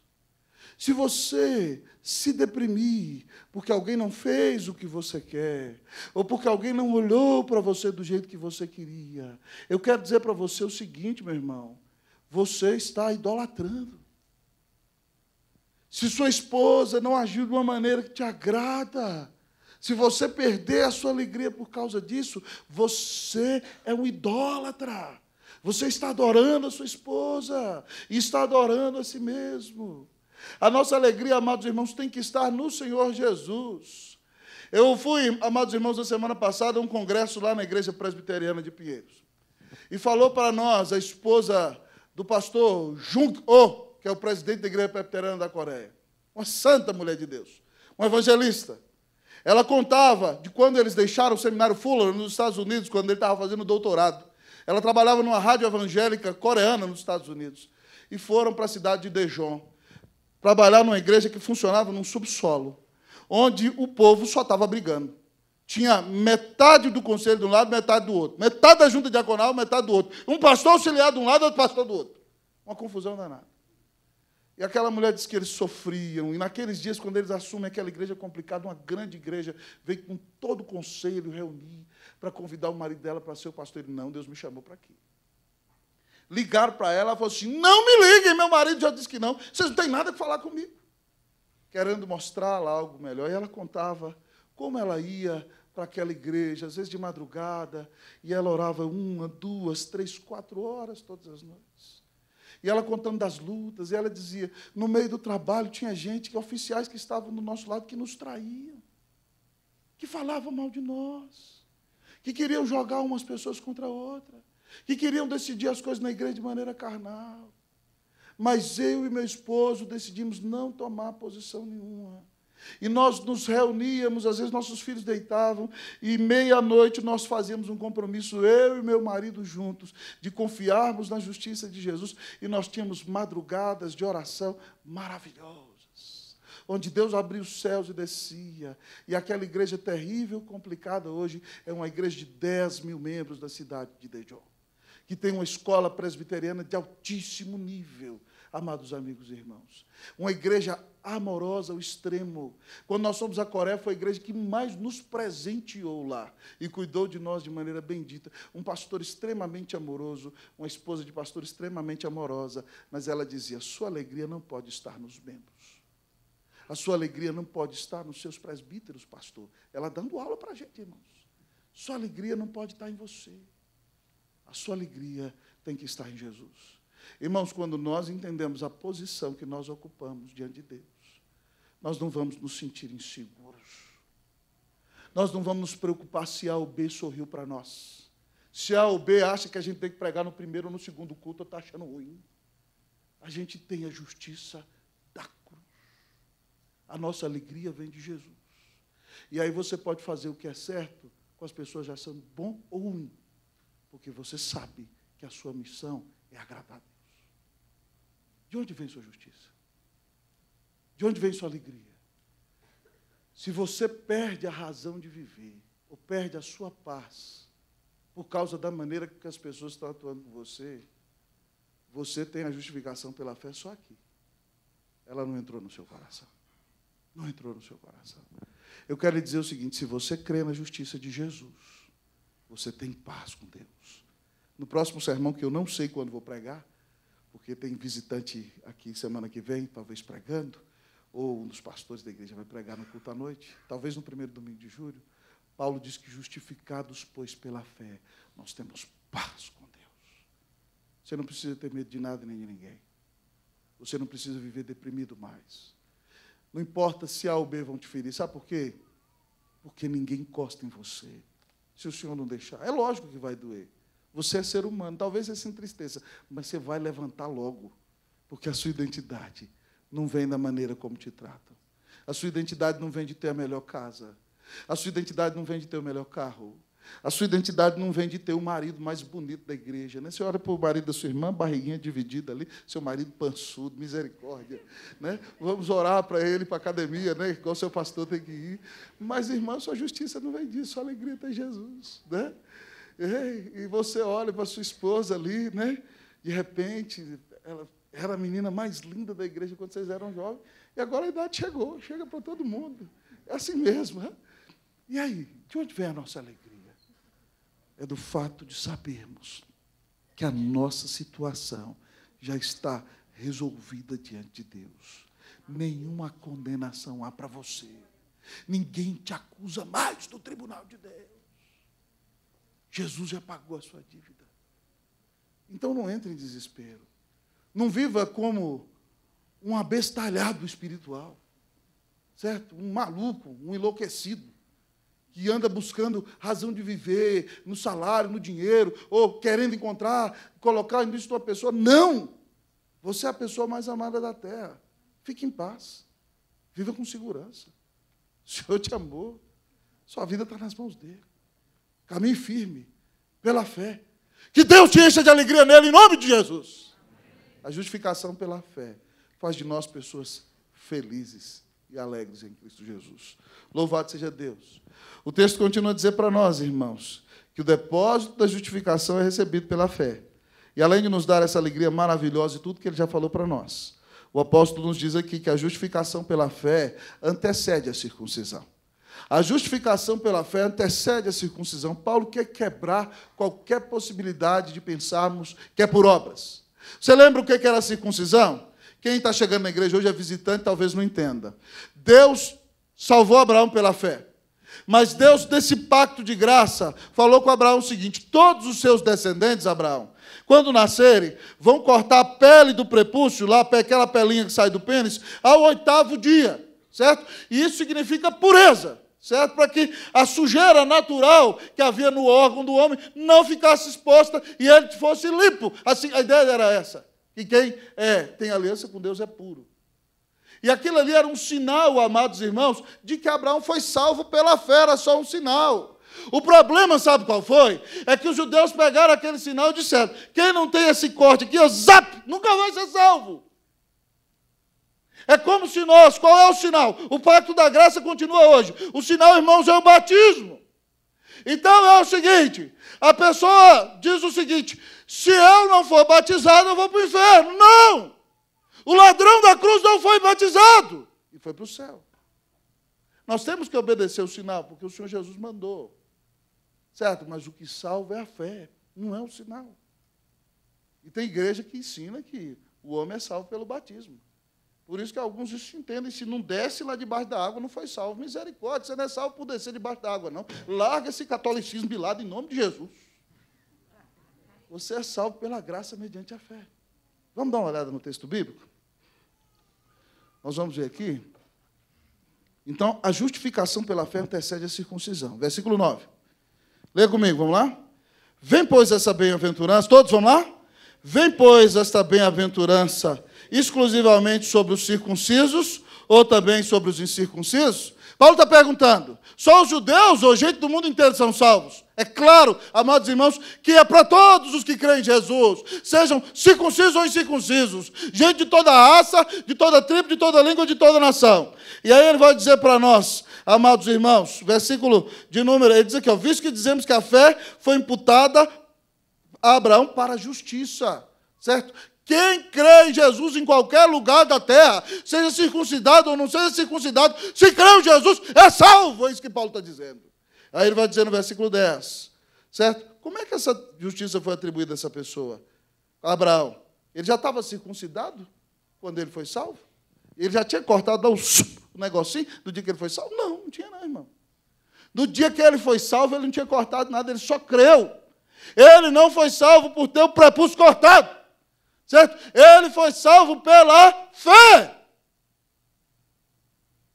Se você se deprimir porque alguém não fez o que você quer, ou porque alguém não olhou para você do jeito que você queria, eu quero dizer para você o seguinte, meu irmão: você está idolatrando. Se sua esposa não agiu de uma maneira que te agrada, se você perder a sua alegria por causa disso, você é um idólatra. Você está adorando a sua esposa e está adorando a si mesmo. A nossa alegria, amados irmãos, tem que estar no Senhor Jesus. Eu fui, amados irmãos, na semana passada a um congresso lá na Igreja Presbiteriana de Pinheiros. E falou para nós a esposa do pastor Jung Oh, que é o presidente da Igreja Presbiteriana da Coreia. Uma santa mulher de Deus, uma evangelista. Ela contava de quando eles deixaram o seminário Fuller nos Estados Unidos, quando ele estava fazendo doutorado. Ela trabalhava numa rádio evangélica coreana nos Estados Unidos. E foram para a cidade de Dejong trabalhar numa igreja que funcionava num subsolo, onde o povo só estava brigando. Tinha metade do conselho de um lado, metade do outro. Metade da junta diagonal, metade do outro. Um pastor auxiliar de um lado, outro pastor do outro. Uma confusão danada. E aquela mulher disse que eles sofriam. E naqueles dias, quando eles assumem aquela igreja é complicada, uma grande igreja, vem com todo o conselho reunir para convidar o marido dela para ser o pastor. Ele, não, Deus me chamou para aqui ligaram para ela, ela falou assim: não me liguem, meu marido já disse que não, vocês não têm nada que falar comigo. Querendo mostrar lá algo melhor. E ela contava como ela ia para aquela igreja, às vezes de madrugada, e ela orava uma, duas, três, quatro horas todas as noites. E ela contando das lutas, e ela dizia: no meio do trabalho tinha gente, que oficiais que estavam do nosso lado, que nos traíam, que falavam mal de nós, que queriam jogar umas pessoas contra outras que queriam decidir as coisas na igreja de maneira carnal. Mas eu e meu esposo decidimos não tomar posição nenhuma. E nós nos reuníamos, às vezes nossos filhos deitavam, e meia-noite nós fazíamos um compromisso, eu e meu marido juntos, de confiarmos na justiça de Jesus, e nós tínhamos madrugadas de oração maravilhosas, onde Deus abria os céus e descia, e aquela igreja terrível, complicada hoje, é uma igreja de 10 mil membros da cidade de Dejon que tem uma escola presbiteriana de altíssimo nível, amados amigos e irmãos. Uma igreja amorosa ao extremo. Quando nós somos à Coreia, foi a igreja que mais nos presenteou lá e cuidou de nós de maneira bendita. Um pastor extremamente amoroso, uma esposa de pastor extremamente amorosa, mas ela dizia: sua alegria não pode estar nos membros. A sua alegria não pode estar nos seus presbíteros, pastor. Ela dando aula para a gente, irmãos. Sua alegria não pode estar em você. A sua alegria tem que estar em Jesus. Irmãos, quando nós entendemos a posição que nós ocupamos diante de Deus, nós não vamos nos sentir inseguros. Nós não vamos nos preocupar se A ou B sorriu para nós. Se A ou B acha que a gente tem que pregar no primeiro ou no segundo culto, está achando ruim. A gente tem a justiça da cruz. A nossa alegria vem de Jesus. E aí você pode fazer o que é certo com as pessoas já sendo bom ou ruim. Porque você sabe que a sua missão é agradar a Deus. De onde vem sua justiça? De onde vem sua alegria? Se você perde a razão de viver, ou perde a sua paz, por causa da maneira que as pessoas estão atuando com você, você tem a justificação pela fé só aqui. Ela não entrou no seu coração. Não entrou no seu coração. Eu quero lhe dizer o seguinte: se você crê na justiça de Jesus, você tem paz com Deus. No próximo sermão, que eu não sei quando vou pregar, porque tem visitante aqui semana que vem, talvez pregando, ou um dos pastores da igreja vai pregar no culto à noite, talvez no primeiro domingo de julho. Paulo diz que justificados, pois, pela fé, nós temos paz com Deus. Você não precisa ter medo de nada nem de ninguém. Você não precisa viver deprimido mais. Não importa se A ou B vão te ferir. Sabe por quê? Porque ninguém encosta em você se o senhor não deixar. É lógico que vai doer. Você é ser humano, talvez você sinta tristeza, mas você vai levantar logo, porque a sua identidade não vem da maneira como te tratam. A sua identidade não vem de ter a melhor casa. A sua identidade não vem de ter o melhor carro. A sua identidade não vem de ter o marido mais bonito da igreja. Né? Você olha para o marido da sua irmã, barriguinha dividida ali, seu marido pançudo, misericórdia. Né? Vamos orar para ele, para a academia, né? igual seu pastor tem que ir. Mas, irmã, sua justiça não vem disso, sua alegria tem tá Jesus. Né? E você olha para sua esposa ali, né? de repente, ela era a menina mais linda da igreja quando vocês eram jovens, e agora a idade chegou, chega para todo mundo. É assim mesmo. Né? E aí, de onde vem a nossa alegria? é do fato de sabermos que a nossa situação já está resolvida diante de Deus. Nenhuma condenação há para você. Ninguém te acusa mais do tribunal de Deus. Jesus já pagou a sua dívida. Então não entre em desespero. Não viva como um abestalhado espiritual, certo? Um maluco, um enlouquecido que anda buscando razão de viver, no salário, no dinheiro, ou querendo encontrar, colocar nisso uma pessoa. Não! Você é a pessoa mais amada da terra. Fique em paz. Viva com segurança. O Senhor te amou. Sua vida está nas mãos dele. Caminhe firme, pela fé. Que Deus te encha de alegria nele, em nome de Jesus. A justificação pela fé faz de nós pessoas felizes e alegres em Cristo Jesus. Louvado seja Deus. O texto continua a dizer para nós, irmãos, que o depósito da justificação é recebido pela fé. E além de nos dar essa alegria maravilhosa e tudo que ele já falou para nós, o apóstolo nos diz aqui que a justificação pela fé antecede a circuncisão. A justificação pela fé antecede a circuncisão. Paulo quer quebrar qualquer possibilidade de pensarmos que é por obras. Você lembra o que era a circuncisão? Quem está chegando na igreja hoje é visitante, talvez não entenda. Deus salvou Abraão pela fé. Mas Deus, desse pacto de graça, falou com Abraão o seguinte: todos os seus descendentes, Abraão, quando nascerem, vão cortar a pele do prepúcio, lá aquela pelinha que sai do pênis, ao oitavo dia, certo? E isso significa pureza, certo? Para que a sujeira natural que havia no órgão do homem não ficasse exposta e ele fosse limpo. Assim, a ideia era essa. E quem é, tem aliança com Deus é puro. E aquilo ali era um sinal, amados irmãos, de que Abraão foi salvo pela fé, era só um sinal. O problema, sabe qual foi? É que os judeus pegaram aquele sinal e disseram: quem não tem esse corte aqui, zap, nunca vai ser salvo. É como se nós, qual é o sinal? O pacto da graça continua hoje. O sinal, irmãos, é o batismo. Então é o seguinte: a pessoa diz o seguinte: se eu não for batizado, eu vou para o inferno. Não! O ladrão da cruz não foi batizado e foi para o céu. Nós temos que obedecer o sinal, porque o Senhor Jesus mandou. Certo? Mas o que salva é a fé, não é o sinal. E tem igreja que ensina que o homem é salvo pelo batismo. Por isso que alguns isso entendem, se não desce lá debaixo da água, não foi salvo. Misericórdia, você não é salvo por descer debaixo da água, não. Larga esse catolicismo de lado em nome de Jesus. Você é salvo pela graça mediante a fé. Vamos dar uma olhada no texto bíblico? Nós vamos ver aqui. Então, a justificação pela fé antecede a circuncisão. Versículo 9. Lê comigo, vamos lá? Vem, pois, essa bem-aventurança. Todos, vamos lá? Vem, pois, esta bem-aventurança exclusivamente sobre os circuncisos ou também sobre os incircuncisos? Paulo está perguntando: só os judeus ou gente do mundo inteiro são salvos? É claro, amados irmãos, que é para todos os que creem em Jesus, sejam circuncisos ou incircuncisos, gente de toda raça, de toda tribo, de toda língua, de toda nação. E aí ele vai dizer para nós, amados irmãos, versículo de número, ele diz aqui, ó, visto que dizemos que a fé foi imputada a Abraão para a justiça, certo? Quem crê em Jesus em qualquer lugar da terra, seja circuncidado ou não seja circuncidado, se crê em Jesus, é salvo. É isso que Paulo está dizendo. Aí ele vai dizer no versículo 10, certo? Como é que essa justiça foi atribuída a essa pessoa? Abraão, ele já estava circuncidado quando ele foi salvo? Ele já tinha cortado o negocinho do dia que ele foi salvo? Não, não tinha não, irmão. No dia que ele foi salvo, ele não tinha cortado nada, ele só creu. Ele não foi salvo por ter o prepúcio cortado. Certo? Ele foi salvo pela fé.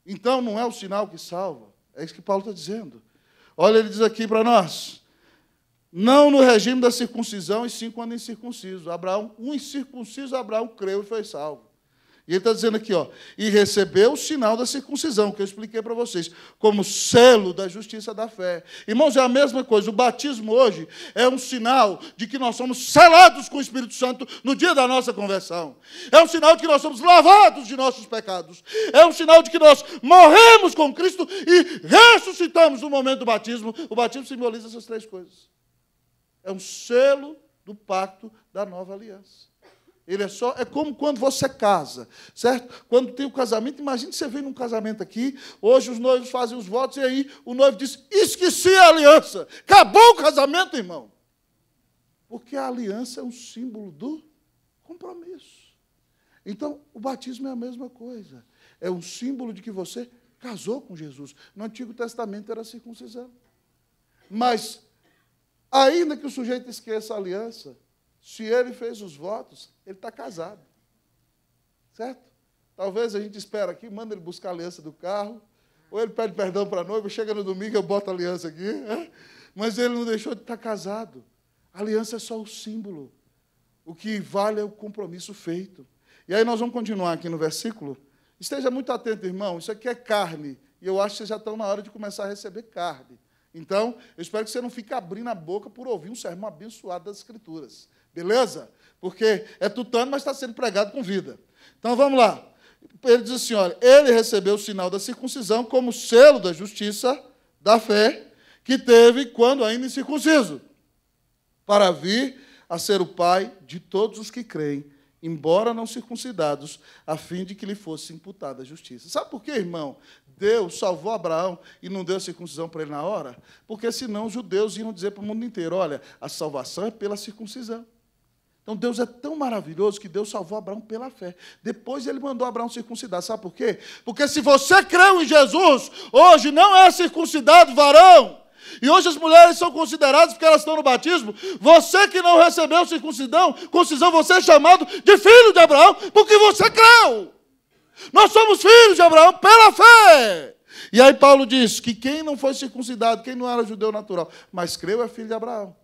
Então não é o sinal que salva. É isso que Paulo está dizendo. Olha, ele diz aqui para nós: não no regime da circuncisão, e sim quando incircunciso. Abraão, um incircunciso, Abraão creu e foi salvo. E ele está dizendo aqui, ó, e recebeu o sinal da circuncisão, que eu expliquei para vocês, como selo da justiça da fé. Irmãos, é a mesma coisa. O batismo hoje é um sinal de que nós somos selados com o Espírito Santo no dia da nossa conversão. É um sinal de que nós somos lavados de nossos pecados. É um sinal de que nós morremos com Cristo e ressuscitamos no momento do batismo. O batismo simboliza essas três coisas. É um selo do pacto da nova aliança. Ele é só. É como quando você casa, certo? Quando tem o um casamento, imagine você vem num casamento aqui, hoje os noivos fazem os votos, e aí o noivo diz: esqueci a aliança. Acabou o casamento, irmão. Porque a aliança é um símbolo do compromisso. Então, o batismo é a mesma coisa. É um símbolo de que você casou com Jesus. No Antigo Testamento era circuncisão. Mas, ainda que o sujeito esqueça a aliança, se ele fez os votos, ele está casado. Certo? Talvez a gente espera aqui, manda ele buscar a aliança do carro, ou ele pede perdão para a noiva, chega no domingo, eu boto a aliança aqui. Né? Mas ele não deixou de estar tá casado. A aliança é só o símbolo. O que vale é o compromisso feito. E aí nós vamos continuar aqui no versículo. Esteja muito atento, irmão, isso aqui é carne. E eu acho que vocês já estão na hora de começar a receber carne. Então, eu espero que você não fique abrindo a boca por ouvir um sermão abençoado das Escrituras. Beleza? Porque é tutano, mas está sendo pregado com vida. Então vamos lá. Ele diz assim: olha, ele recebeu o sinal da circuncisão como selo da justiça, da fé, que teve quando ainda incircunciso, para vir a ser o pai de todos os que creem, embora não circuncidados, a fim de que lhe fosse imputada a justiça. Sabe por quê, irmão? Deus salvou Abraão e não deu a circuncisão para ele na hora? Porque senão os judeus iam dizer para o mundo inteiro: olha, a salvação é pela circuncisão. Então Deus é tão maravilhoso que Deus salvou Abraão pela fé. Depois ele mandou Abraão circuncidar. Sabe por quê? Porque se você creu em Jesus, hoje não é circuncidado varão. E hoje as mulheres são consideradas porque elas estão no batismo. Você que não recebeu circuncidão, concisão, você é chamado de filho de Abraão porque você creu. Nós somos filhos de Abraão pela fé. E aí Paulo diz que quem não foi circuncidado, quem não era judeu natural, mas creu é filho de Abraão.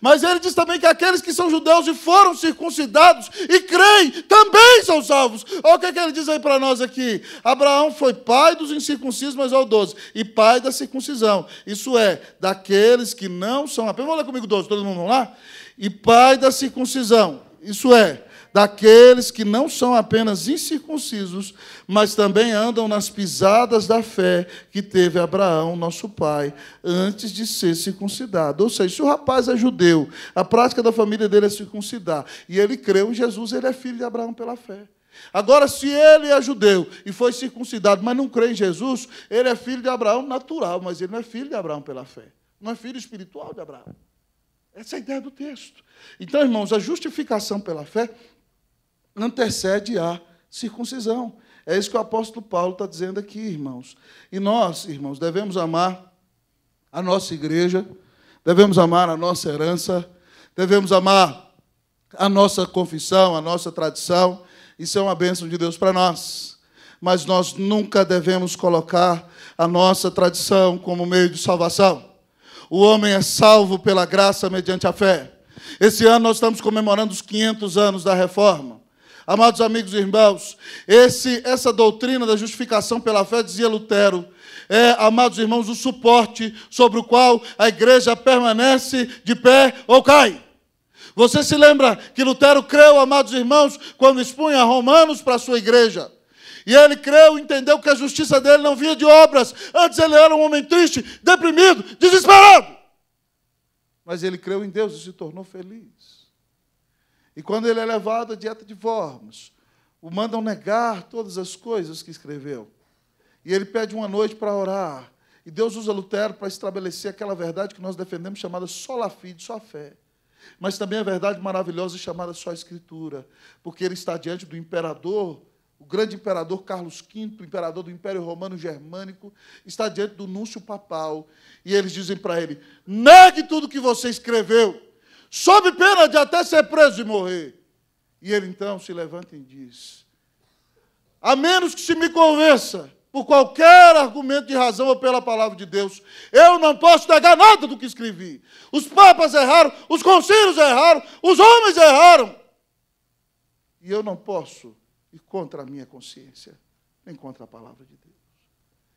Mas ele diz também que aqueles que são judeus e foram circuncidados e creem também são salvos. Olha o que, é que ele diz aí para nós aqui. Abraão foi pai dos incircuncisos, mas ao 12, e pai da circuncisão. Isso é, daqueles que não são apenas. Vamos lá comigo, 12, todo mundo vamos lá? E pai da circuncisão. Isso é, daqueles que não são apenas incircuncisos, mas também andam nas pisadas da fé que teve Abraão, nosso pai, antes de ser circuncidado. Ou seja, se o rapaz é judeu, a prática da família dele é circuncidar, e ele creu em Jesus, ele é filho de Abraão pela fé. Agora, se ele é judeu e foi circuncidado, mas não crê em Jesus, ele é filho de Abraão natural, mas ele não é filho de Abraão pela fé. Não é filho espiritual de Abraão. Essa é a ideia do texto. Então, irmãos, a justificação pela fé antecede a circuncisão. É isso que o apóstolo Paulo está dizendo aqui, irmãos. E nós, irmãos, devemos amar a nossa igreja, devemos amar a nossa herança, devemos amar a nossa confissão, a nossa tradição. Isso é uma bênção de Deus para nós. Mas nós nunca devemos colocar a nossa tradição como meio de salvação. O homem é salvo pela graça mediante a fé. Esse ano nós estamos comemorando os 500 anos da reforma. Amados amigos e irmãos, esse, essa doutrina da justificação pela fé, dizia Lutero, é, amados irmãos, o suporte sobre o qual a igreja permanece de pé ou cai. Você se lembra que Lutero creu, amados irmãos, quando expunha Romanos para a sua igreja? E ele creu, entendeu que a justiça dele não vinha de obras. Antes ele era um homem triste, deprimido, desesperado. Mas ele creu em Deus e se tornou feliz. E quando ele é levado à dieta de Vormos, o mandam negar todas as coisas que escreveu. E ele pede uma noite para orar. E Deus usa Lutero para estabelecer aquela verdade que nós defendemos chamada sola fide, só fé. Mas também a verdade maravilhosa chamada só escritura, porque ele está diante do imperador, o grande imperador Carlos V, imperador do Império Romano Germânico, está diante do núncio papal, e eles dizem para ele: "Negue tudo que você escreveu" sob pena de até ser preso e morrer. E ele então se levanta e diz: A menos que se me convença, por qualquer argumento de razão ou pela palavra de Deus, eu não posso negar nada do que escrevi. Os papas erraram, os concílios erraram, os homens erraram. E eu não posso ir contra a minha consciência, nem contra a palavra de Deus.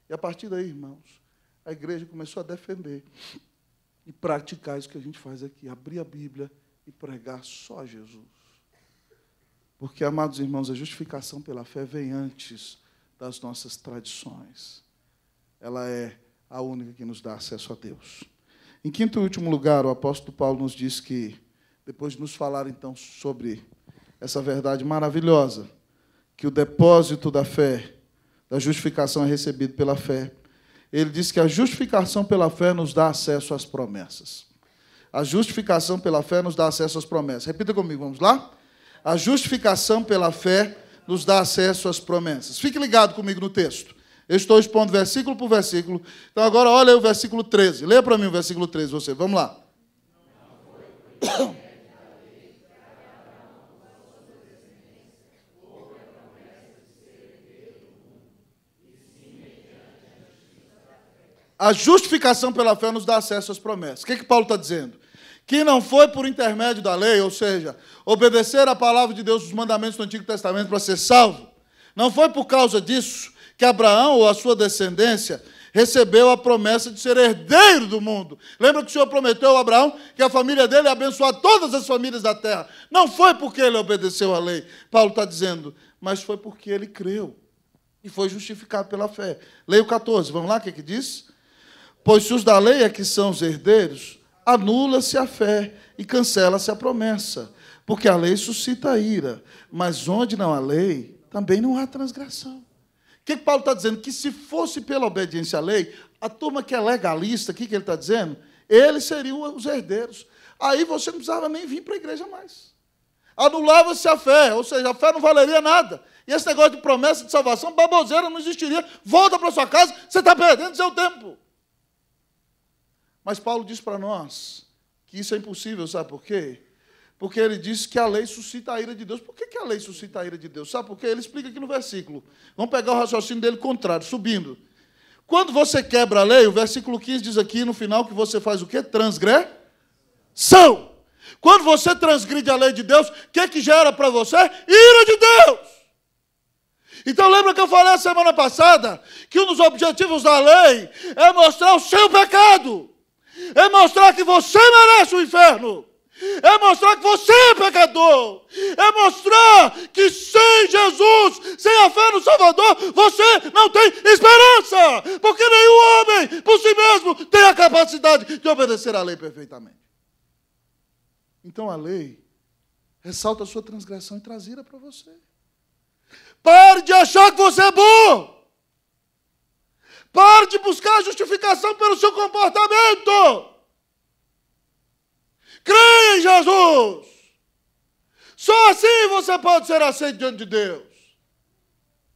E a partir daí, irmãos, a igreja começou a defender e praticar isso que a gente faz aqui, abrir a Bíblia e pregar só Jesus. Porque, amados irmãos, a justificação pela fé vem antes das nossas tradições. Ela é a única que nos dá acesso a Deus. Em quinto e último lugar, o apóstolo Paulo nos diz que, depois de nos falar então sobre essa verdade maravilhosa, que o depósito da fé, da justificação é recebido pela fé, ele diz que a justificação pela fé nos dá acesso às promessas. A justificação pela fé nos dá acesso às promessas. Repita comigo, vamos lá? A justificação pela fé nos dá acesso às promessas. Fique ligado comigo no texto. Eu estou expondo versículo por versículo. Então agora olha o versículo 13. Leia para mim o versículo 13, você. Vamos lá. Não foi. A justificação pela fé nos dá acesso às promessas. O que, que Paulo está dizendo? Que não foi por intermédio da lei, ou seja, obedecer a palavra de Deus, os mandamentos do Antigo Testamento para ser salvo. Não foi por causa disso que Abraão ou a sua descendência recebeu a promessa de ser herdeiro do mundo. Lembra que o Senhor prometeu a Abraão que a família dele ia abençoar todas as famílias da terra. Não foi porque ele obedeceu à lei, Paulo está dizendo, mas foi porque ele creu e foi justificado pela fé. Leio 14, vamos lá, o que, é que diz? Pois se os da lei é que são os herdeiros, anula-se a fé e cancela-se a promessa, porque a lei suscita ira, mas onde não há lei, também não há transgressão. O que, que Paulo está dizendo? Que se fosse pela obediência à lei, a turma que é legalista, o que, que ele está dizendo? Eles seriam os herdeiros. Aí você não precisava nem vir para a igreja mais. Anulava-se a fé, ou seja, a fé não valeria nada. E esse negócio de promessa de salvação, baboseira, não existiria. Volta para sua casa, você está perdendo seu tempo. Mas Paulo diz para nós que isso é impossível, sabe por quê? Porque ele diz que a lei suscita a ira de Deus. Por que, que a lei suscita a ira de Deus? Sabe por quê? Ele explica aqui no versículo. Vamos pegar o raciocínio dele contrário, subindo. Quando você quebra a lei, o versículo 15 diz aqui no final que você faz o quê? Transgressão. Quando você transgride a lei de Deus, o que, que gera para você? Ira de Deus. Então lembra que eu falei a semana passada que um dos objetivos da lei é mostrar o seu pecado é mostrar que você merece o inferno. É mostrar que você é pecador. É mostrar que sem Jesus, sem a fé no Salvador, você não tem esperança. Porque nenhum homem, por si mesmo, tem a capacidade de obedecer à lei perfeitamente. Então a lei ressalta a sua transgressão e trazira para você. Pare de achar que você é bom. Pare de buscar justificação pelo seu comportamento. Creia em Jesus. Só assim você pode ser aceito diante de Deus.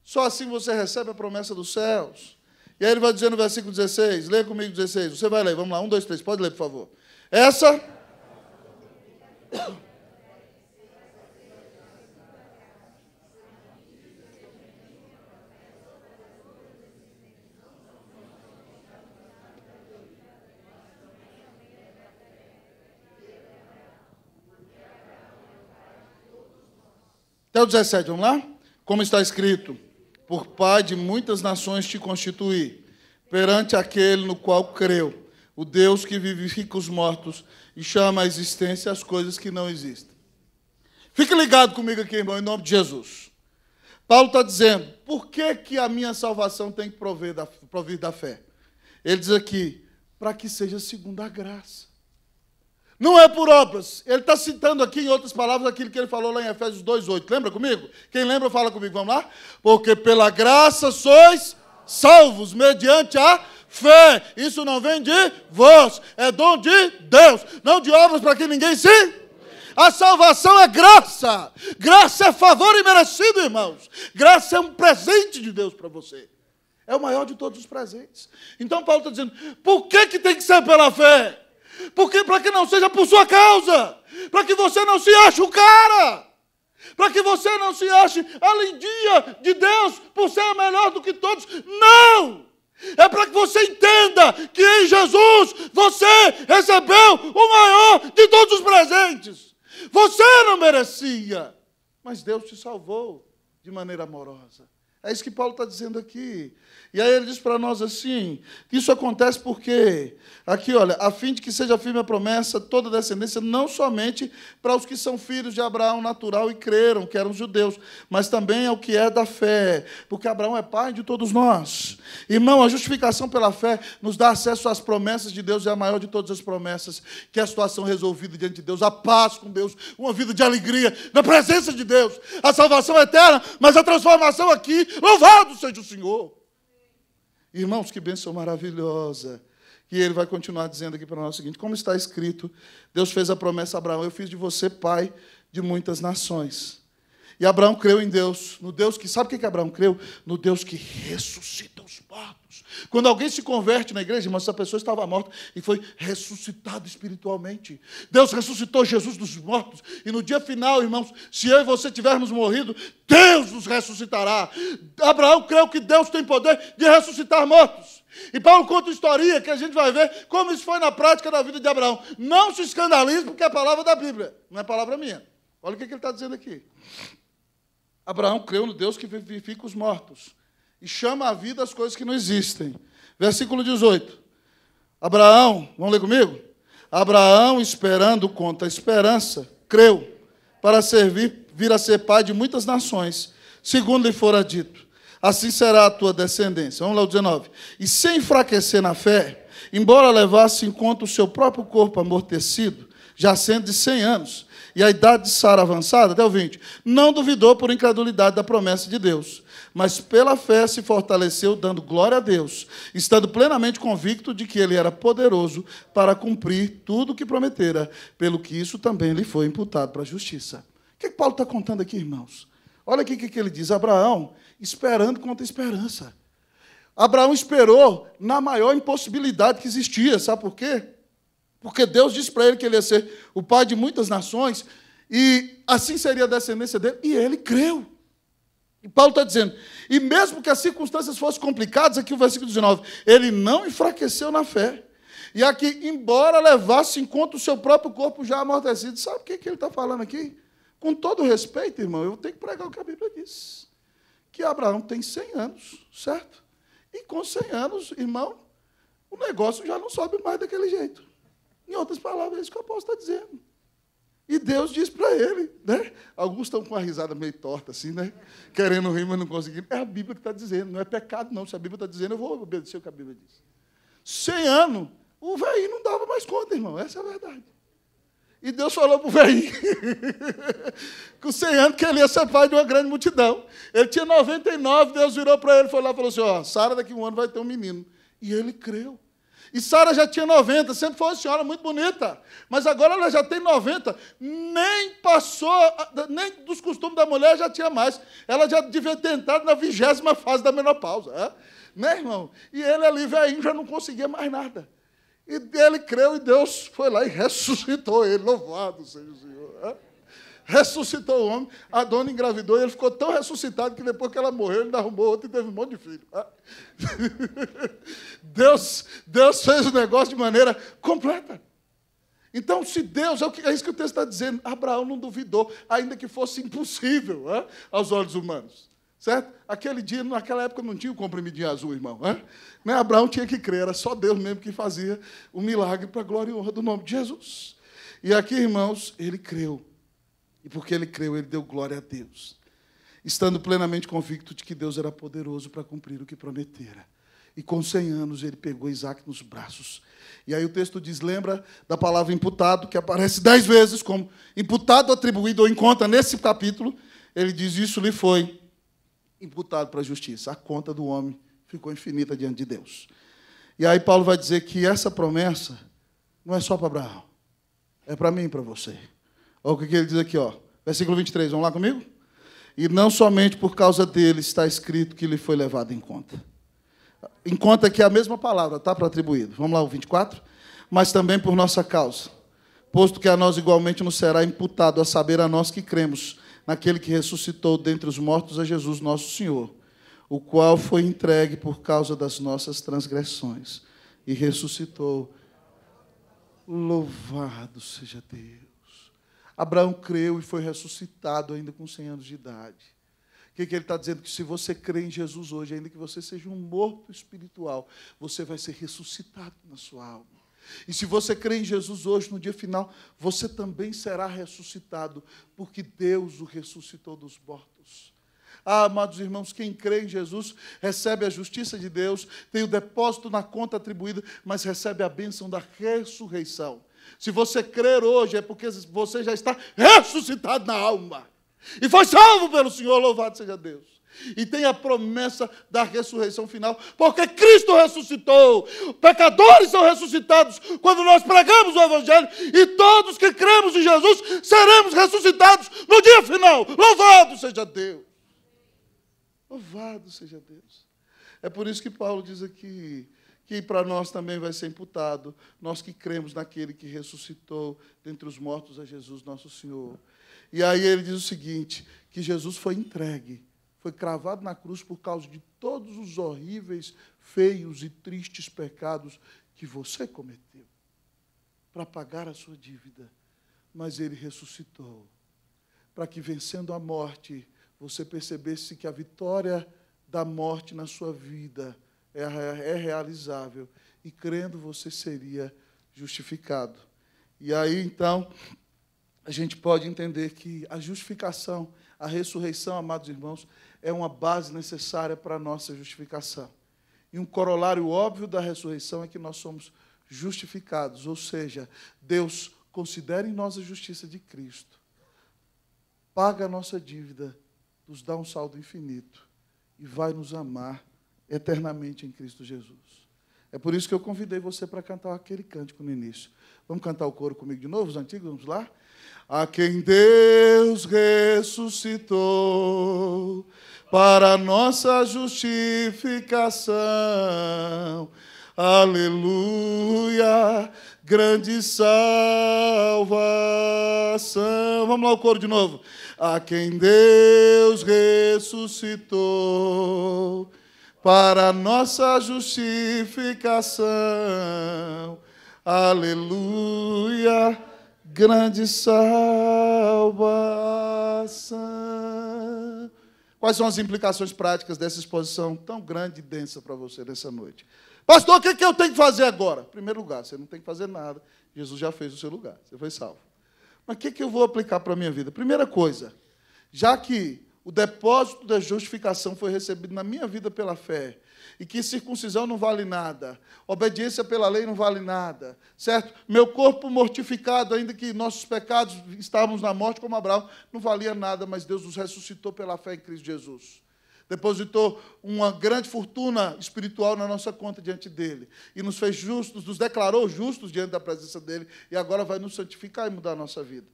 Só assim você recebe a promessa dos céus. E aí ele vai dizer no versículo 16, lê comigo 16. Você vai ler, vamos lá, um, dois, três, pode ler, por favor. Essa. Até o 17, vamos lá? Como está escrito: Por pai de muitas nações te constituí, perante aquele no qual creu, o Deus que vivifica os mortos e chama à existência as coisas que não existem. Fique ligado comigo aqui, irmão, em nome de Jesus. Paulo está dizendo: por que, que a minha salvação tem que prover da, provir da fé? Ele diz aqui: para que seja segundo a graça. Não é por obras. Ele está citando aqui, em outras palavras, aquilo que ele falou lá em Efésios 2,8. Lembra comigo? Quem lembra, fala comigo. Vamos lá? Porque pela graça sois salvos, mediante a fé. Isso não vem de vós, é dom de Deus, não de obras para que ninguém se. A salvação é graça. Graça é favor e merecido, irmãos. Graça é um presente de Deus para você. É o maior de todos os presentes. Então Paulo está dizendo: por que, que tem que ser pela fé? Porque para que não seja por sua causa, para que você não se ache o cara, para que você não se ache além dia de Deus por ser melhor do que todos. Não! É para que você entenda que em Jesus você recebeu o maior de todos os presentes. Você não merecia, mas Deus te salvou de maneira amorosa. É isso que Paulo está dizendo aqui. E aí ele diz para nós assim: isso acontece porque, aqui olha, a fim de que seja firme a promessa, toda descendência, não somente para os que são filhos de Abraão natural e creram, que eram judeus, mas também ao que é da fé, porque Abraão é pai de todos nós. Irmão, a justificação pela fé nos dá acesso às promessas de Deus, é a maior de todas as promessas, que é a situação resolvida diante de Deus, a paz com Deus, uma vida de alegria, na presença de Deus, a salvação eterna, mas a transformação aqui, louvado seja o Senhor. Irmãos, que bênção maravilhosa. E ele vai continuar dizendo aqui para nós o seguinte: como está escrito, Deus fez a promessa a Abraão: Eu fiz de você pai de muitas nações. E Abraão creu em Deus, no Deus que, sabe o que, que Abraão creu? No Deus que ressuscita os mortos. Quando alguém se converte na igreja, mas essa pessoa estava morta e foi ressuscitada espiritualmente. Deus ressuscitou Jesus dos mortos. E no dia final, irmãos, se eu e você tivermos morrido, Deus nos ressuscitará. Abraão creu que Deus tem poder de ressuscitar mortos. E Paulo conta história que a gente vai ver como isso foi na prática da vida de Abraão. Não se escandalize, porque é a palavra da Bíblia, não é palavra minha. Olha o que ele está dizendo aqui. Abraão creu no Deus que vivifica os mortos e chama à vida as coisas que não existem. Versículo 18. Abraão, vamos ler comigo? Abraão, esperando contra a esperança, creu para servir, vir a ser pai de muitas nações, segundo lhe fora dito. Assim será a tua descendência. Vamos lá, o 19. E sem enfraquecer na fé, embora levasse em conta o seu próprio corpo amortecido, já sendo de 100 anos, e a idade de Sara avançada, até o 20, não duvidou por incredulidade da promessa de Deus mas pela fé se fortaleceu, dando glória a Deus, estando plenamente convicto de que ele era poderoso para cumprir tudo o que prometera, pelo que isso também lhe foi imputado para a justiça. O que, é que Paulo está contando aqui, irmãos? Olha aqui o que, que ele diz: Abraão, esperando contra esperança. Abraão esperou na maior impossibilidade que existia, sabe por quê? Porque Deus disse para ele que ele ia ser o pai de muitas nações, e assim seria a descendência dele, e ele creu. E Paulo está dizendo, e mesmo que as circunstâncias fossem complicadas, aqui o versículo 19, ele não enfraqueceu na fé. E aqui, embora levasse em conta o seu próprio corpo já amortecido, sabe o que, que ele está falando aqui? Com todo respeito, irmão, eu tenho que pregar o que a Bíblia diz. Que Abraão tem 100 anos, certo? E com 100 anos, irmão, o negócio já não sobe mais daquele jeito. Em outras palavras, é isso que o apóstolo está dizendo. E Deus diz para ele, né? Alguns estão com a risada meio torta, assim, né? Querendo rir, mas não conseguindo. É a Bíblia que está dizendo, não é pecado, não. Se a Bíblia está dizendo, eu vou obedecer o que a Bíblia diz. Cem anos, o velho não dava mais conta, irmão. Essa é a verdade. E Deus falou para o velho com 100 anos que ele ia ser pai de uma grande multidão. Ele tinha 99, Deus virou para ele, foi lá e falou assim: Ó, Sara daqui a um ano vai ter um menino. E ele creu. E Sara já tinha 90, sempre foi uma senhora muito bonita, mas agora ela já tem 90, nem passou, nem dos costumes da mulher já tinha mais. Ela já devia ter entrado na vigésima fase da menopausa, é? né, irmão? E ele ali, velhinho, já não conseguia mais nada. E ele creu e Deus foi lá e ressuscitou ele, louvado seja o Senhor. É? ressuscitou o homem, a dona engravidou e ele ficou tão ressuscitado que depois que ela morreu, ele arrumou outro e teve um monte de filho. Ah. Deus, Deus fez o negócio de maneira completa. Então, se Deus, é, é isso que o texto está dizendo, Abraão não duvidou, ainda que fosse impossível é? aos olhos humanos. Certo? Aquele dia, naquela época, não tinha o comprimidinho azul, irmão. É? Né? Abraão tinha que crer, era só Deus mesmo que fazia o milagre para a glória e honra do nome de Jesus. E aqui, irmãos, ele creu. E porque ele creu, ele deu glória a Deus, estando plenamente convicto de que Deus era poderoso para cumprir o que prometera. E com 100 anos ele pegou Isaac nos braços. E aí o texto diz: lembra da palavra imputado, que aparece dez vezes como imputado, atribuído ou em conta nesse capítulo. Ele diz: Isso lhe foi imputado para a justiça. A conta do homem ficou infinita diante de Deus. E aí Paulo vai dizer que essa promessa não é só para Abraão, é para mim e para você. Olha o que ele diz aqui, ó. versículo 23, vamos lá comigo? E não somente por causa dele está escrito que ele foi levado em conta. Em conta que é a mesma palavra, tá? Para atribuído. Vamos lá, o 24. Mas também por nossa causa, posto que a nós igualmente nos será imputado, a saber, a nós que cremos naquele que ressuscitou dentre os mortos a Jesus nosso Senhor, o qual foi entregue por causa das nossas transgressões e ressuscitou. Louvado seja Deus. Abraão creu e foi ressuscitado ainda com 100 anos de idade. O que, que ele está dizendo? Que se você crê em Jesus hoje, ainda que você seja um morto espiritual, você vai ser ressuscitado na sua alma. E se você crê em Jesus hoje, no dia final, você também será ressuscitado, porque Deus o ressuscitou dos mortos. Ah, amados irmãos, quem crê em Jesus recebe a justiça de Deus, tem o depósito na conta atribuída, mas recebe a bênção da ressurreição. Se você crer hoje, é porque você já está ressuscitado na alma. E foi salvo pelo Senhor, louvado seja Deus. E tem a promessa da ressurreição final, porque Cristo ressuscitou. Pecadores são ressuscitados quando nós pregamos o Evangelho, e todos que cremos em Jesus seremos ressuscitados no dia final. Louvado seja Deus! Louvado seja Deus! É por isso que Paulo diz aqui: que para nós também vai ser imputado, nós que cremos naquele que ressuscitou dentre os mortos a Jesus nosso Senhor. E aí ele diz o seguinte: que Jesus foi entregue, foi cravado na cruz por causa de todos os horríveis, feios e tristes pecados que você cometeu, para pagar a sua dívida. Mas ele ressuscitou, para que vencendo a morte, você percebesse que a vitória da morte na sua vida, é, é realizável. E crendo, você seria justificado. E aí, então, a gente pode entender que a justificação, a ressurreição, amados irmãos, é uma base necessária para a nossa justificação. E um corolário óbvio da ressurreição é que nós somos justificados, ou seja, Deus considera em nós a justiça de Cristo, paga a nossa dívida, nos dá um saldo infinito e vai nos amar eternamente em Cristo Jesus. É por isso que eu convidei você para cantar aquele cântico no início. Vamos cantar o coro comigo de novo, os antigos? Vamos lá? A quem Deus ressuscitou para nossa justificação. Aleluia, grande salvação. Vamos lá, o coro de novo. A quem Deus ressuscitou para nossa justificação. Aleluia, grande salvação. Quais são as implicações práticas dessa exposição tão grande e densa para você nessa noite? Pastor, o que, é que eu tenho que fazer agora? Em primeiro lugar, você não tem que fazer nada. Jesus já fez o seu lugar, você foi salvo. Mas o que, é que eu vou aplicar para a minha vida? Primeira coisa, já que o depósito da justificação foi recebido na minha vida pela fé, e que circuncisão não vale nada, obediência pela lei não vale nada, certo? Meu corpo mortificado, ainda que nossos pecados estávamos na morte como Abraão, não valia nada, mas Deus nos ressuscitou pela fé em Cristo Jesus. Depositou uma grande fortuna espiritual na nossa conta diante dele e nos fez justos, nos declarou justos diante da presença dele e agora vai nos santificar e mudar a nossa vida.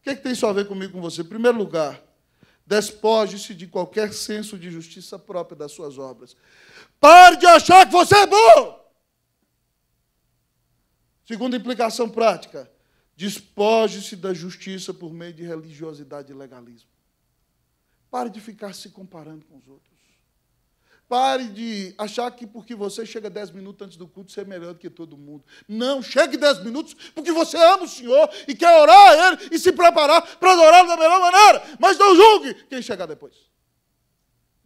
O que, é que tem isso a ver comigo com você? Em primeiro lugar, despoje-se de qualquer senso de justiça própria das suas obras. Pare de achar que você é bom! Segunda implicação prática, despoje-se da justiça por meio de religiosidade e legalismo. Pare de ficar se comparando com os outros. Pare de achar que porque você chega dez minutos antes do culto, você é melhor do que todo mundo. Não, chegue dez minutos porque você ama o Senhor e quer orar a Ele e se preparar para adorar da melhor maneira. Mas não julgue quem chegar depois.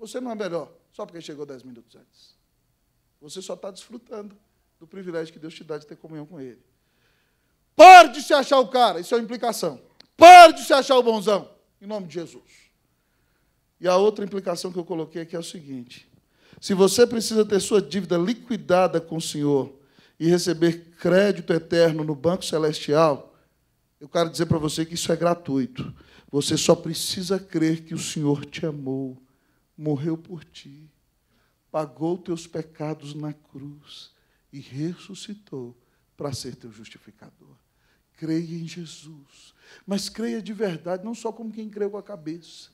Você não é melhor só porque chegou dez minutos antes. Você só está desfrutando do privilégio que Deus te dá de ter comunhão com Ele. Pare de se achar o cara, isso é uma implicação. Pare de se achar o bonzão, em nome de Jesus. E a outra implicação que eu coloquei aqui é o seguinte se você precisa ter sua dívida liquidada com o Senhor e receber crédito eterno no Banco Celestial, eu quero dizer para você que isso é gratuito. Você só precisa crer que o Senhor te amou, morreu por ti, pagou teus pecados na cruz e ressuscitou para ser teu justificador. Creia em Jesus, mas creia de verdade, não só como quem creu com a cabeça.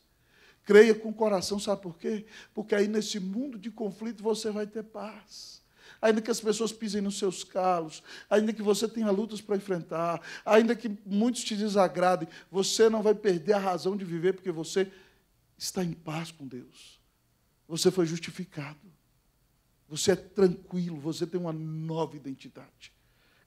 Creia com o coração, sabe por quê? Porque aí nesse mundo de conflito você vai ter paz. Ainda que as pessoas pisem nos seus calos, ainda que você tenha lutas para enfrentar, ainda que muitos te desagradem, você não vai perder a razão de viver, porque você está em paz com Deus. Você foi justificado. Você é tranquilo, você tem uma nova identidade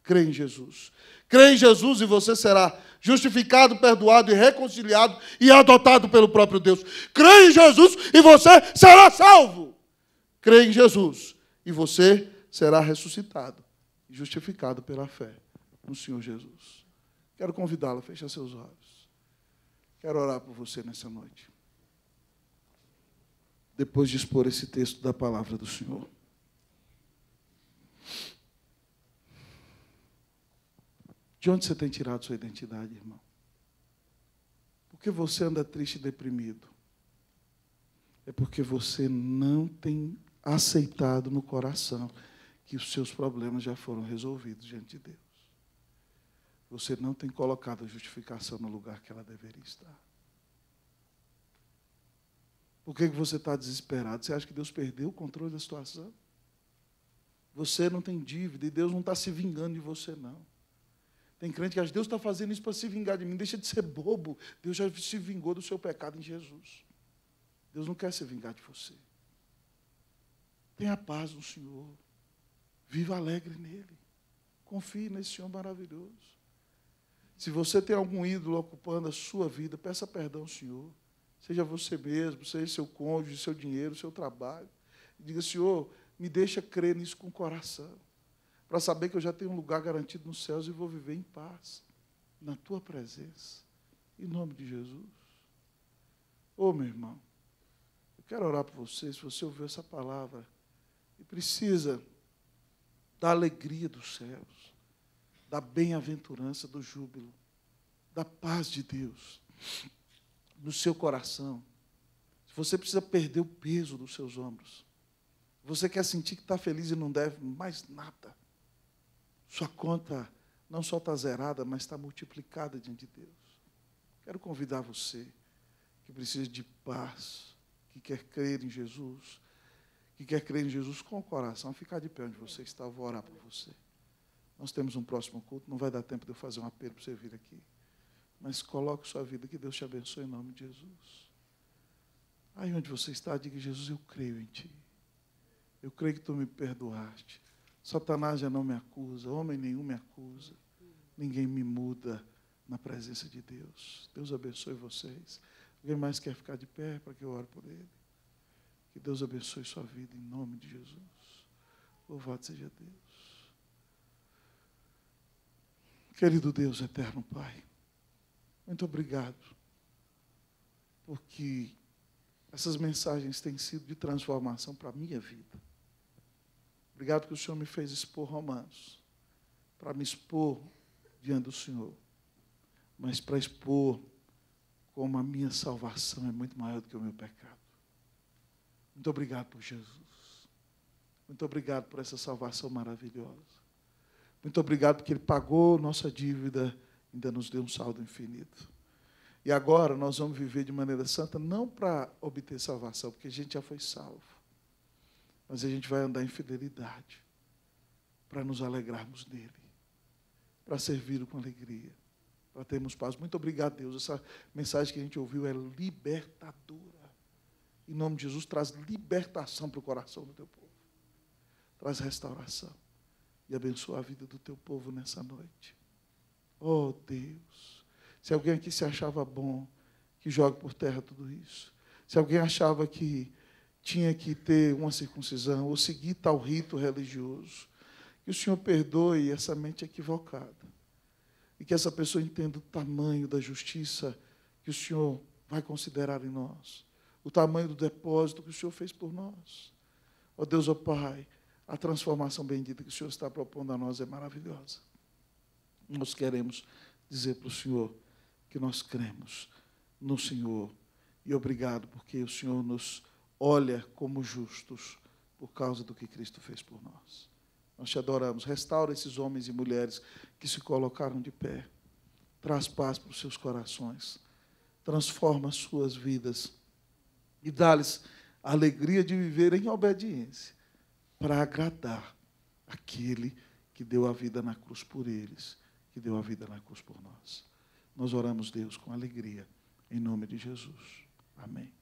crê em Jesus. Crê em Jesus e você será justificado, perdoado e reconciliado e adotado pelo próprio Deus. Crê em Jesus e você será salvo. Crê em Jesus e você será ressuscitado e justificado pela fé no Senhor Jesus. Quero convidá-lo a fechar seus olhos. Quero orar por você nessa noite. Depois de expor esse texto da palavra do Senhor. De onde você tem tirado sua identidade, irmão? Por que você anda triste e deprimido? É porque você não tem aceitado no coração que os seus problemas já foram resolvidos diante de Deus. Você não tem colocado a justificação no lugar que ela deveria estar. Por que você está desesperado? Você acha que Deus perdeu o controle da situação? Você não tem dívida e Deus não está se vingando de você, não. Tem crente que acha, Deus está fazendo isso para se vingar de mim. Deixa de ser bobo. Deus já se vingou do seu pecado em Jesus. Deus não quer se vingar de você. Tenha paz no Senhor. Viva alegre nele. Confie nesse Senhor maravilhoso. Se você tem algum ídolo ocupando a sua vida, peça perdão, Senhor. Seja você mesmo, seja seu cônjuge, seu dinheiro, seu trabalho. Diga, Senhor, me deixa crer nisso com o coração para saber que eu já tenho um lugar garantido nos céus e vou viver em paz, na tua presença, em nome de Jesus. Ô oh, meu irmão, eu quero orar por você, se você ouviu essa palavra e precisa da alegria dos céus, da bem-aventurança, do júbilo, da paz de Deus no seu coração. Se você precisa perder o peso dos seus ombros, você quer sentir que está feliz e não deve mais nada sua conta não só está zerada, mas está multiplicada diante de Deus. Quero convidar você que precisa de paz, que quer crer em Jesus, que quer crer em Jesus com o coração, ficar de pé onde você está, vou orar por você. Nós temos um próximo culto, não vai dar tempo de eu fazer um apelo para você vir aqui. Mas coloque sua vida, que Deus te abençoe em nome de Jesus. Aí onde você está, diga: Jesus, eu creio em Ti. Eu creio que Tu me perdoaste. Satanás já não me acusa, homem nenhum me acusa. Ninguém me muda na presença de Deus. Deus abençoe vocês. Alguém mais quer ficar de pé para que eu ore por ele? Que Deus abençoe sua vida em nome de Jesus. Louvado seja Deus. Querido Deus, eterno Pai, muito obrigado, porque essas mensagens têm sido de transformação para a minha vida. Obrigado que o Senhor me fez expor Romanos, para me expor diante do Senhor, mas para expor como a minha salvação é muito maior do que o meu pecado. Muito obrigado por Jesus. Muito obrigado por essa salvação maravilhosa. Muito obrigado porque Ele pagou nossa dívida, e ainda nos deu um saldo infinito. E agora nós vamos viver de maneira santa, não para obter salvação, porque a gente já foi salvo mas a gente vai andar em fidelidade para nos alegrarmos dele, para servir com alegria, para termos paz. Muito obrigado, Deus. Essa mensagem que a gente ouviu é libertadora. Em nome de Jesus, traz libertação para o coração do teu povo. Traz restauração e abençoa a vida do teu povo nessa noite. Oh, Deus. Se alguém aqui se achava bom, que jogue por terra tudo isso. Se alguém achava que tinha que ter uma circuncisão ou seguir tal rito religioso. Que o Senhor perdoe essa mente equivocada. E que essa pessoa entenda o tamanho da justiça que o Senhor vai considerar em nós. O tamanho do depósito que o Senhor fez por nós. Ó Deus, ó Pai, a transformação bendita que o Senhor está propondo a nós é maravilhosa. Nós queremos dizer para o Senhor que nós cremos no Senhor. E obrigado, porque o Senhor nos olha como justos por causa do que Cristo fez por nós. Nós te adoramos. Restaura esses homens e mulheres que se colocaram de pé. Traz paz para os seus corações. Transforma as suas vidas e dá-lhes a alegria de viver em obediência para agradar aquele que deu a vida na cruz por eles, que deu a vida na cruz por nós. Nós oramos, Deus, com alegria, em nome de Jesus. Amém.